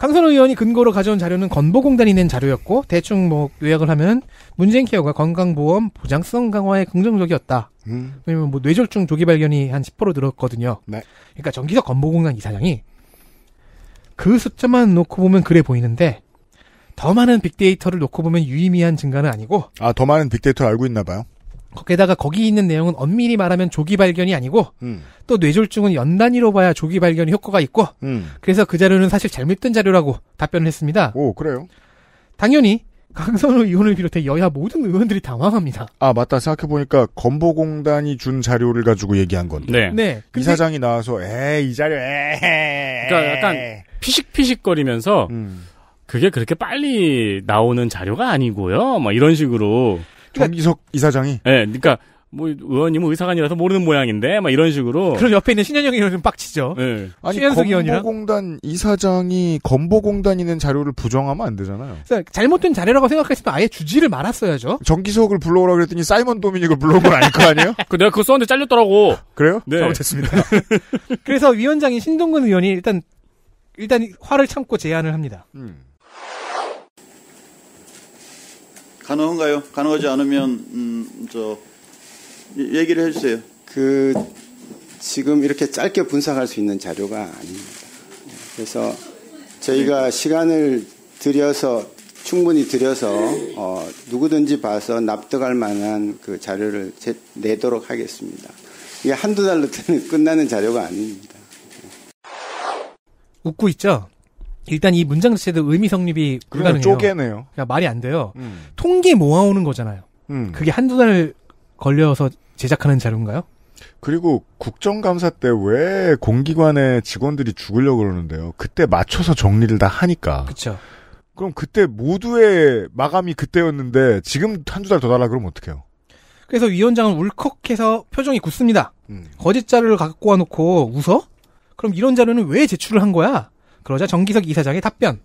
강선호 의원이 근거로 가져온 자료는 건보공단이 낸 자료였고 대충 뭐 요약을 하면 문재인 케어가 건강보험 보장성 강화에 긍정적이었다. 음. 왜냐면 뭐 뇌졸중 조기 발견이 한 10% 늘었거든요. 네. 그러니까 정기석 건보공단 이사장이 그 숫자만 놓고 보면 그래 보이는데 더 많은 빅데이터를 놓고 보면 유의미한 증가는 아니고 아더 많은 빅데이터를 알고 있나 봐요. 게다가 거기 있는 내용은 엄밀히 말하면 조기 발견이 아니고 음. 또 뇌졸중은 연 단위로 봐야 조기 발견 효과가 있고 음. 그래서 그 자료는 사실 잘못된 자료라고 답변을 했습니다. 오 그래요? 당연히 강선우 의원을 비롯해 여야 모든 의원들이 당황합니다. 아 맞다 생각해 보니까 건보공단이 준 자료를 가지고 얘기한 건데. 네. 네. 이사장이 나와서 에이 자료 에. 그러니까 약간 피식피식거리면서 음. 그게 그렇게 빨리 나오는 자료가 아니고요. 막 이런 식으로. 그러니까, 정기석 이사장이. 네, 그러니까 뭐 의원님은 뭐 의사가 아니라서 모르는 모양인데 막 이런 식으로. 그럼 옆에 있는 신현영 의원은 빡치죠. 네. 아니 건보공단 이사장이 건보공단이 는 자료를 부정하면 안 되잖아요. 그러니까 잘못된 자료라고 생각했으면 아예 주지를 말았어야죠. 정기석을 불러오라 그랬더니 사이먼 도미닉을 불러온 건 아닐 거 아니에요? 그 내가 그거 썼는데 잘렸더라고. 그래요? 네. 잘못했습니다. 그래서 위원장인 신동근 의원이 일단 일단 화를 참고 제안을 합니다. 음. 가능한가요? 가능하지 않으면 음, 저 예, 얘기를 해주세요. 그 지금 이렇게 짧게 분석할 수 있는 자료가 아닙니다. 그래서 저희가 네. 시간을 들여서 충분히 들여서 어, 누구든지 봐서 납득할 만한 그 자료를 제, 내도록 하겠습니다. 이게 한두 달로 끝나는 자료가 아닙니다. 웃고 있죠? 일단 이 문장 자체도 의미 성립이 불가능해요. 쪼개네요. 그러니까 말이 안 돼요. 음. 통계 모아오는 거잖아요. 음. 그게 한두 달 걸려서 제작하는 자료인가요? 그리고 국정감사 때 왜 공기관의 직원들이 죽으려고 그러는데요. 그때 맞춰서 정리를 다 하니까. 그렇죠. 그럼 그때 모두의 마감이 그때였는데 지금 한두 달 더 달라 그러면 어떡해요? 그래서 위원장은 울컥해서 표정이 굳습니다. 음. 거짓 자료를 갖고 와놓고 웃어? 그럼 이런 자료는 왜 제출을 한 거야? 그러자 정기석 이사장의 답변.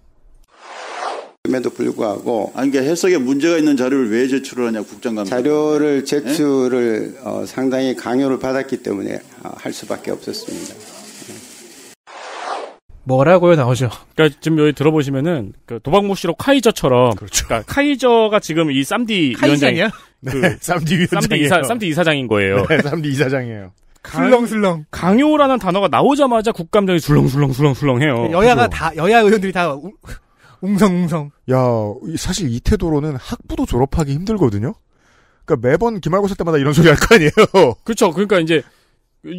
그럼에도 불구하고 아니 그러니까 해석에 문제가 있는 자료를 왜 제출을 하냐 국장감 자료를 예? 제출을 네? 어, 상당히 강요를 받았기 때문에 어, 할 수밖에 없었습니다. 예. 뭐라고요 나오죠? 그러니까 지금 여기 들어보시면은 그도박무시로 카이저처럼 그렇죠. 그러니까 카이저가 지금 이 쌈디 위원장이야? 그 네, 쌈디 위원장 쌈디 이사 쌈디 이사장인 거예요. 네, 쌈디 이사장이에요. 강, 슬렁슬렁. 강요라는 단어가 나오자마자 국감장이 술렁술렁술렁술렁해요. 여야가 그죠? 다 여야 의원들이 다 우, 웅성웅성. 야 사실 이태도로는 학부도 졸업하기 힘들거든요. 그러니까 매번 기말고사 때마다 이런 소리 할 거 아니에요. 그렇죠. 그러니까 이제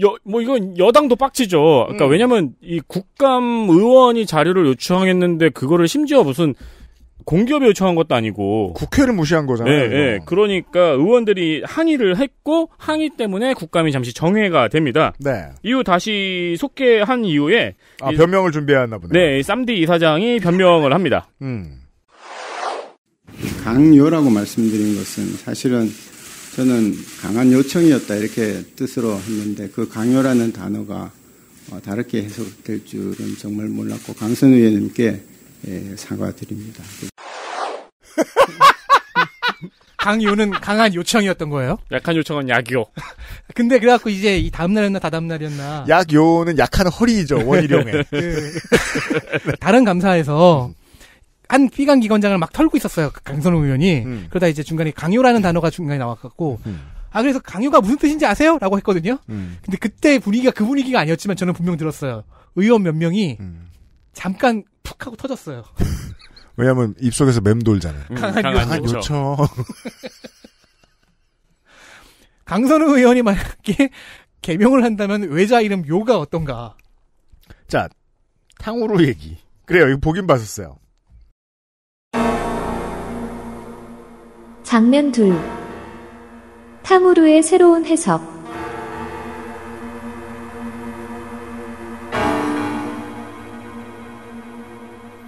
여, 뭐 이건 여당도 빡치죠. 그러니까 음. 왜냐면 이 국감 의원이 자료를 요청했는데 그거를 심지어 무슨 공기업에 요청한 것도 아니고 국회를 무시한 거잖아요. 네, 네. 그러니까 의원들이 항의를 했고 항의 때문에 국감이 잠시 정회가 됩니다. 네. 이후 다시 속개한 이후에 아, 이, 변명을 준비했나 보네 네, 쌈디 이사장이 변명을 합니다. 음. 강요라고 말씀드린 것은 사실은 저는 강한 요청이었다 이렇게 뜻으로 했는데 그 강요라는 단어가 어, 다르게 해석될 줄은 정말 몰랐고 강선 의원님께 예, 사과드립니다. 강요는 강한 요청이었던 거예요? 약한 요청은 약요. 근데 그래갖고 이제 이 다음날이었나 다다음날이었나. 약요는 약한 허리죠 원희룡의. 그, 다른 감사에서 한 피감 기관장을 막 털고 있었어요 그 강선호 의원이. 음. 그러다 이제 중간에 강요라는 단어가 중간에 나왔었고 음. 아 그래서 강요가 무슨 뜻인지 아세요? 라고 했거든요. 음. 근데 그때 분위기가 그 분위기가 아니었지만 저는 분명 들었어요. 의원 몇 명이 음. 잠깐 푹 하고 터졌어요. 왜냐면 하 입속에서 맴돌잖아요. 음, 강한, 강한 요청. 요청. 강선우 의원이 만약에 개명을 한다면 외자 이름 요가 어떤가? 자, 탕후루 얘기. 그래요, 이거 보긴 봤었어요. 장면 둘. 탕후루의 새로운 해석.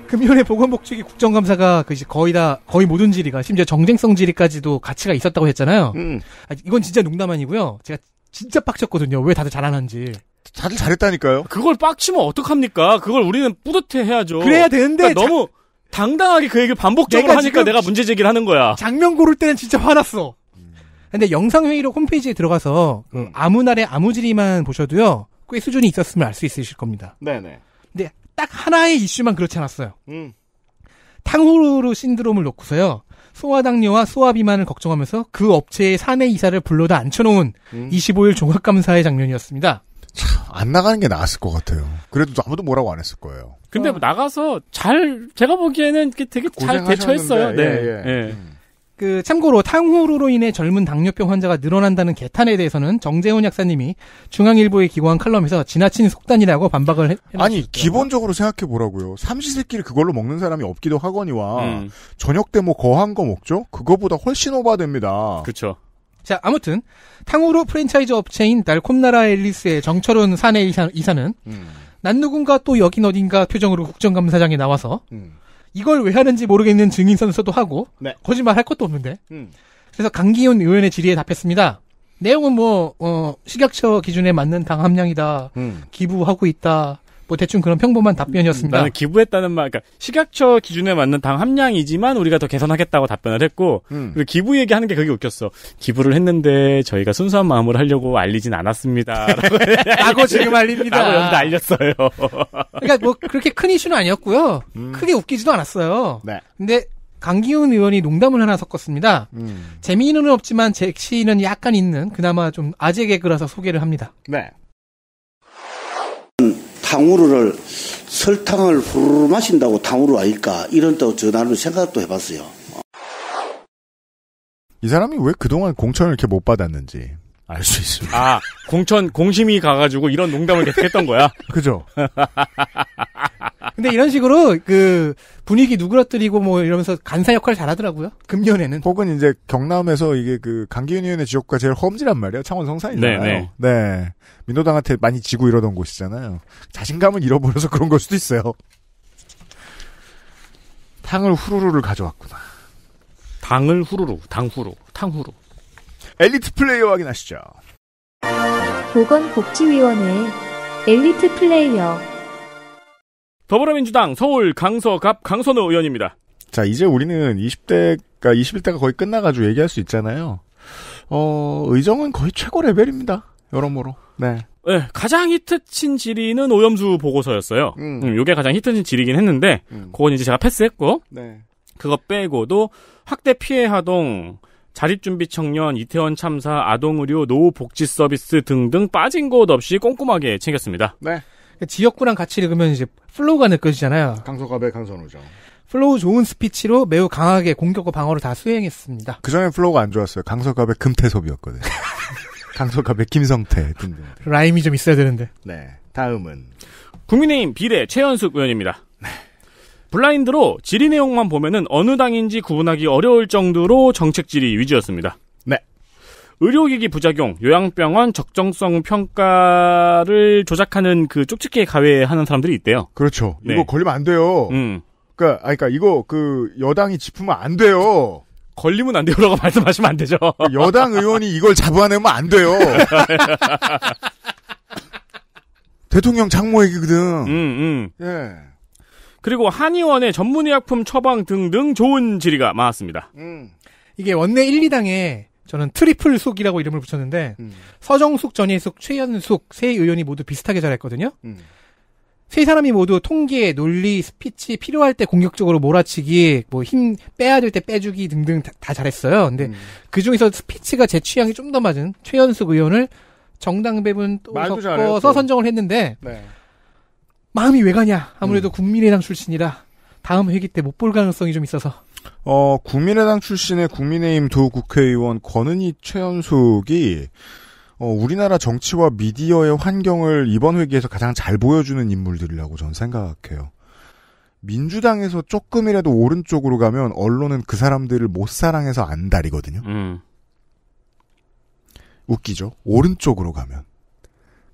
금요일에 보건복지위 국정감사가 그 거의 다 거의 모든 질의가 심지어 정쟁성 질의까지도 가치가 있었다고 했잖아요. 음. 아, 이건 진짜 농담 아니고요. 제가 진짜 빡쳤거든요. 왜 다들 잘하는지. 다들 잘했다니까요. 그걸 빡치면 어떡합니까? 그걸 우리는 뿌듯해 해야죠. 그래야 되는데 그러니까 자... 너무 당당하게 그 얘기를 반복적으로 내가 하니까 내가 문제 제기를 하는 거야. 장면 고를 때는 진짜 화났어. 근데 영상회의로 홈페이지에 들어가서 그 음. 아무 날의 아무 질의만 보셔도요. 꽤 수준이 있었음을 알 수 있으실 겁니다. 네네. 근데 딱 하나의 이슈만 그렇지 않았어요. 음. 탕후루 신드롬을 놓고서요. 소아당뇨와 소아비만을 걱정하면서 그 업체의 사내 이사를 불러다 앉혀놓은 음. 25일 종합감사의 장면이었습니다. 참, 안 나가는 게 나았을 것 같아요. 그래도 아무도 뭐라고 안 했을 거예요. 근데 어. 나가서 잘, 제가 보기에는 되게 잘 대처했어요. 예, 네. 예. 예. 음. 그 참고로 탕후루로 인해 젊은 당뇨병 환자가 늘어난다는 개탄에 대해서는 정재훈 약사님이 중앙일보에 기고한 칼럼에서 지나친 속단이라고 반박을 해. 아니 기본적으로 생각해 보라고요. 삼시세끼를 그걸로 먹는 사람이 없기도 하거니와 음. 저녁 때뭐 거한 거 먹죠? 그거보다 훨씬 오바됩니다. 그렇죠. 자 아무튼 탕후루 프랜차이즈 업체인 달콤나라 앨리스의 정철훈 사내 이사, 는 음. 난 누군가 또 여긴 어딘가 표정으로 국정감사장에 나와서. 음. 이걸 왜 하는지 모르겠는 증인 선서도 하고 네. 거짓말 할 것도 없는데 음. 그래서 강기훈 의원의 질의에 답했습니다. 내용은 뭐 어, 식약처 기준에 맞는 당 함량이다. 음. 기부하고 있다. 뭐 대충 그런 평범한 답변이었습니다. 나는 기부했다는 말, 그러니까 식약처 기준에 맞는 당 함량이지만 우리가 더 개선하겠다고 답변을 했고, 음. 그리고 기부 얘기하는 게 그게 웃겼어. 기부를 했는데 저희가 순수한 마음으로 하려고 알리진 않았습니다. 라고 지금 알립니다. 라고 여기다 알렸어요. 그러니까 뭐 그렇게 큰 이슈는 아니었고요. 음. 크게 웃기지도 않았어요. 네. 근데 강기훈 의원이 농담을 하나 섞었습니다. 음. 재미는 없지만 제 시는 약간 있는 그나마 좀 아재 개그라서 소개를 합니다. 네. 탕후루를 설탕을 후루루 마신다고 탕후루 아닐까 이런 또 전화를 생각도 해봤어요. 이 사람이 왜 그동안 공천을 이렇게 못 받았는지 알 수 있습니다. 아 공천 공심이 가가지고 이런 농담을 계속했던 거야. 그죠. 근데 이런 식으로 그 분위기 누그러뜨리고 뭐 이러면서 간사 역할을 잘하더라고요. 금년에는. 혹은 이제 경남에서 이게 그 강기윤 의원의 지역과 제일 험지란 말이에요. 창원 성산이잖아요. 네네. 네. 네. 민노당한테 많이 지고 이러던 곳이잖아요. 자신감을 잃어버려서 그런 걸 수도 있어요. 탕을 후루루를 가져왔구나. 당을 후루루, 당후루, 탕후루. 엘리트 플레이어 확인하시죠. 보건복지위원회 엘리트 플레이어 더불어민주당 서울 강서갑 강선우 의원입니다. 자, 이제 우리는 20대가 그러니까 21대가 거의 끝나가지고 얘기할 수 있잖아요. 어, 의정은 거의 최고 레벨입니다. 여러모로. 네. 네, 가장 히트친 지리는 오염수 보고서였어요. 음. 음, 요게 가장 히트친 지리긴 했는데, 음. 그건 이제 제가 패스했고, 네. 그거 빼고도 학대 피해 하동, 자립준비 청년, 이태원 참사, 아동의료, 노후복지 서비스 등등 빠진 곳 없이 꼼꼼하게 챙겼습니다. 네. 그러니까 지역구랑 같이 읽으면 이제 플로우가 느껴지잖아요. 강서갑의 강선우죠. 플로우 좋은 스피치로 매우 강하게 공격과 방어를 다 수행했습니다. 그 전에 플로우가 안 좋았어요. 강서갑의 금태섭이었거든. 요 강서갑의 김성태 등등. 라임이 좀 있어야 되는데. 네. 다음은 국민의힘 비례 최현숙 의원입니다. 네. 블라인드로 질의 내용만 보면은 어느 당인지 구분하기 어려울 정도로 정책질이 위주였습니다. 의료기기 부작용, 요양병원 적정성 평가를 조작하는 그 쪽집게 가외하는 사람들이 있대요. 그렇죠. 네. 이거 걸리면 안 돼요. 음. 그러니까, 아니, 그러니까 이거 그 여당이 짚으면 안 돼요. 걸리면 안 돼요라고 말씀하시면 안 되죠. 그러니까 여당 의원이 이걸 잡아내면 안 돼요. 대통령 장모 얘기거든. 음, 음. 예. 그리고 한의원의 전문의약품 처방 등등 좋은 질의가 많았습니다. 음. 이게 원내 1, 2당에 저는 트리플 숙이라고 이름을 붙였는데 음. 서정숙, 전희숙, 최현숙 세 의원이 모두 비슷하게 잘했거든요. 음. 세 사람이 모두 통계, 논리, 스피치 필요할 때 공격적으로 몰아치기, 뭐 힘 빼야 될 때 빼주기 등등 다, 다 잘했어요. 근데 음. 그 중에서 스피치가 제 취향이 좀 더 맞은 최현숙 의원을 정당 배분 또 섞어서 선정을 했는데 네. 마음이 왜 가냐? 아무래도 음. 국민의당 출신이라 다음 회기 때 못 볼 가능성이 좀 있어서 어, 국민의당 출신의 국민의힘 도국회의원 권은희 최연숙이 어, 우리나라 정치와 미디어의 환경을 이번 회기에서 가장 잘 보여주는 인물들이라고 저는 생각해요. 민주당에서 조금이라도 오른쪽으로 가면 언론은 그 사람들을 못 사랑해서 안달이거든요. 음. 웃기죠. 오른쪽으로 가면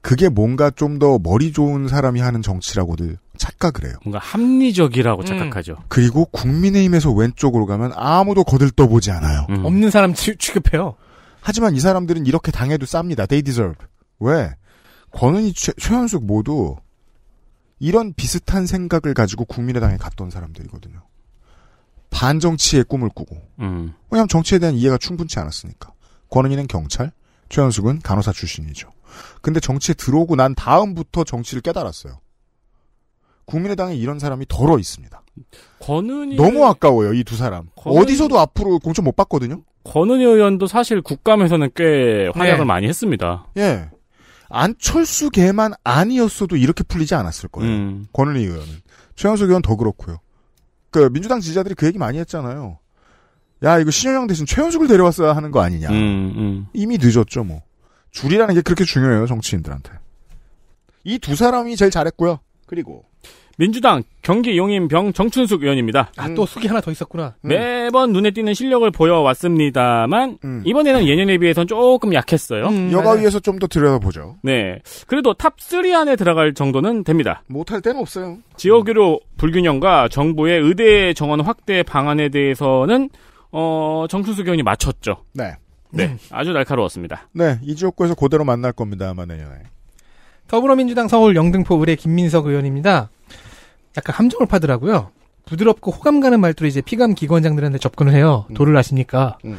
그게 뭔가 좀 더 머리 좋은 사람이 하는 정치라고들 착각을 해요. 뭔가 합리적이라고 음. 착각하죠. 그리고 국민의힘에서 왼쪽으로 가면 아무도 거들떠보지 않아요. 음. 없는 사람 취, 급해요 하지만 이 사람들은 이렇게 당해도 쌉니다. They deserve. 왜? 권은희, 최, 최현숙 모두 이런 비슷한 생각을 가지고 국민의당에 갔던 사람들이거든요. 반정치의 꿈을 꾸고. 음. 왜냐면 정치에 대한 이해가 충분치 않았으니까. 권은희는 경찰, 최현숙은 간호사 출신이죠. 근데 정치에 들어오고 난 다음부터 정치를 깨달았어요. 국민의당에 이런 사람이 덜어 있습니다. 권은 너무 아까워요 이 두 사람. 권은... 어디서도 앞으로 공천 못 받거든요. 권은희 의원도 사실 국감에서는 꽤 활약을 예. 많이 했습니다. 예. 안철수 개만 아니었어도 이렇게 풀리지 않았을 거예요. 음. 권은희 의원은. 최영석 의원 더 그렇고요. 그 민주당 지지자들이 그 얘기 많이 했잖아요. 야 이거 신현영 대신 최현숙을 데려왔어야 하는 거 아니냐. 음, 음. 이미 늦었죠 뭐. 줄이라는 게 그렇게 중요해요 정치인들한테. 이 두 사람이 제일 잘했고요. 그리고 민주당 경기 용인병 정춘숙 의원입니다. 아, 음. 또 숙이 하나 더 있었구나. 음. 매번 눈에 띄는 실력을 보여왔습니다만 음. 이번에는 예년에 비해선 조금 약했어요. 음, 여가위에서 좀 더 들여다보죠. 네. 그래도 탑3 안에 들어갈 정도는 됩니다. 못할 데는 없어요. 지역의료 불균형과 정부의 의대 정원 확대 방안에 대해서는 어, 정춘숙 의원이 맞췄죠. 네. 네. 음. 아주 날카로웠습니다. 네. 이 지역구에서 그대로 만날 겁니다. 아마 내년에. 더불어민주당 서울 영등포 의뢰 김민석 의원입니다. 약간 함정을 파더라고요. 부드럽고 호감 가는 말투로 이제 피감 기관장들한테 접근을 해요. 음. 도를 아시니까. 음.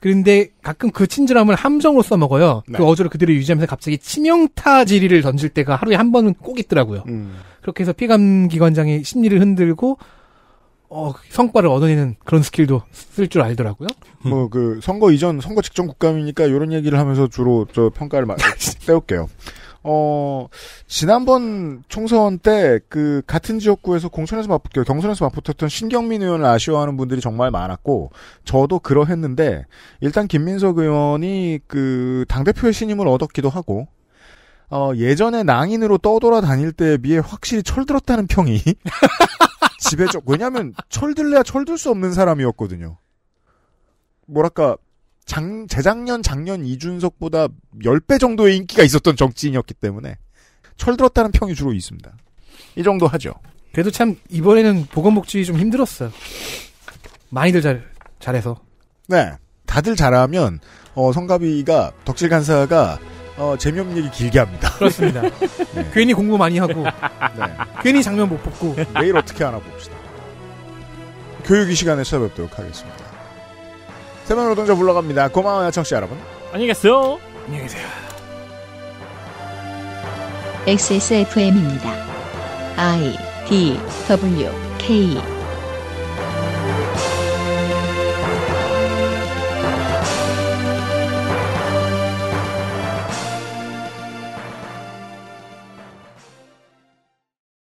그런데 가끔 그 친절함을 함정으로 써먹어요. 그 네. 그 어조를 그대로 유지하면서 갑자기 치명타 질의를 던질 때가 하루에 한 번은 꼭 있더라고요. 음. 그렇게 해서 피감 기관장의 심리를 흔들고 어, 성과를 얻어내는 그런 스킬도 쓸 줄 알더라고요. 뭐, 음. 그, 선거 이전, 선거 직전 국감이니까 이런 얘기를 하면서 주로 저 평가를 마, 때울게요. 어, 지난번 총선 때 그 같은 지역구에서 공천에서 맞붙고 경선에서 맞붙었던 신경민 의원을 아쉬워하는 분들이 정말 많았고 저도 그러했는데 일단 김민석 의원이 그 당대표의 신임을 얻었기도 하고 어, 예전에 낭인으로 떠돌아 다닐 때에 비해 확실히 철들었다는 평이 집에 좀왜냐면 철들래야 철들 수 없는 사람이었거든요. 뭐랄까 장, 재작년 작년 이준석보다 10배 정도의 인기가 있었던 정치인이었기 때문에 철들었다는 평이 주로 있습니다. 이 정도 하죠. 그래도 참 이번에는 보건복지 좀 힘들었어요. 많이들 잘 잘해서. 네, 다들 잘하면 어, 성가비가 덕질 간사가 어, 재미없는 얘기 길게 합니다. 그렇습니다. 네. 괜히 공부 많이 하고, 네. 괜히 장면 못 뽑고. 내일 어떻게 하나 봅시다. 교육이 시간에 찾아뵙도록 하겠습니다. 세면 노동자 물러갑니다. 고마워요, 청취 여러분. 안녕히 계세요. 안녕히 계세요. XSFM입니다. I D W K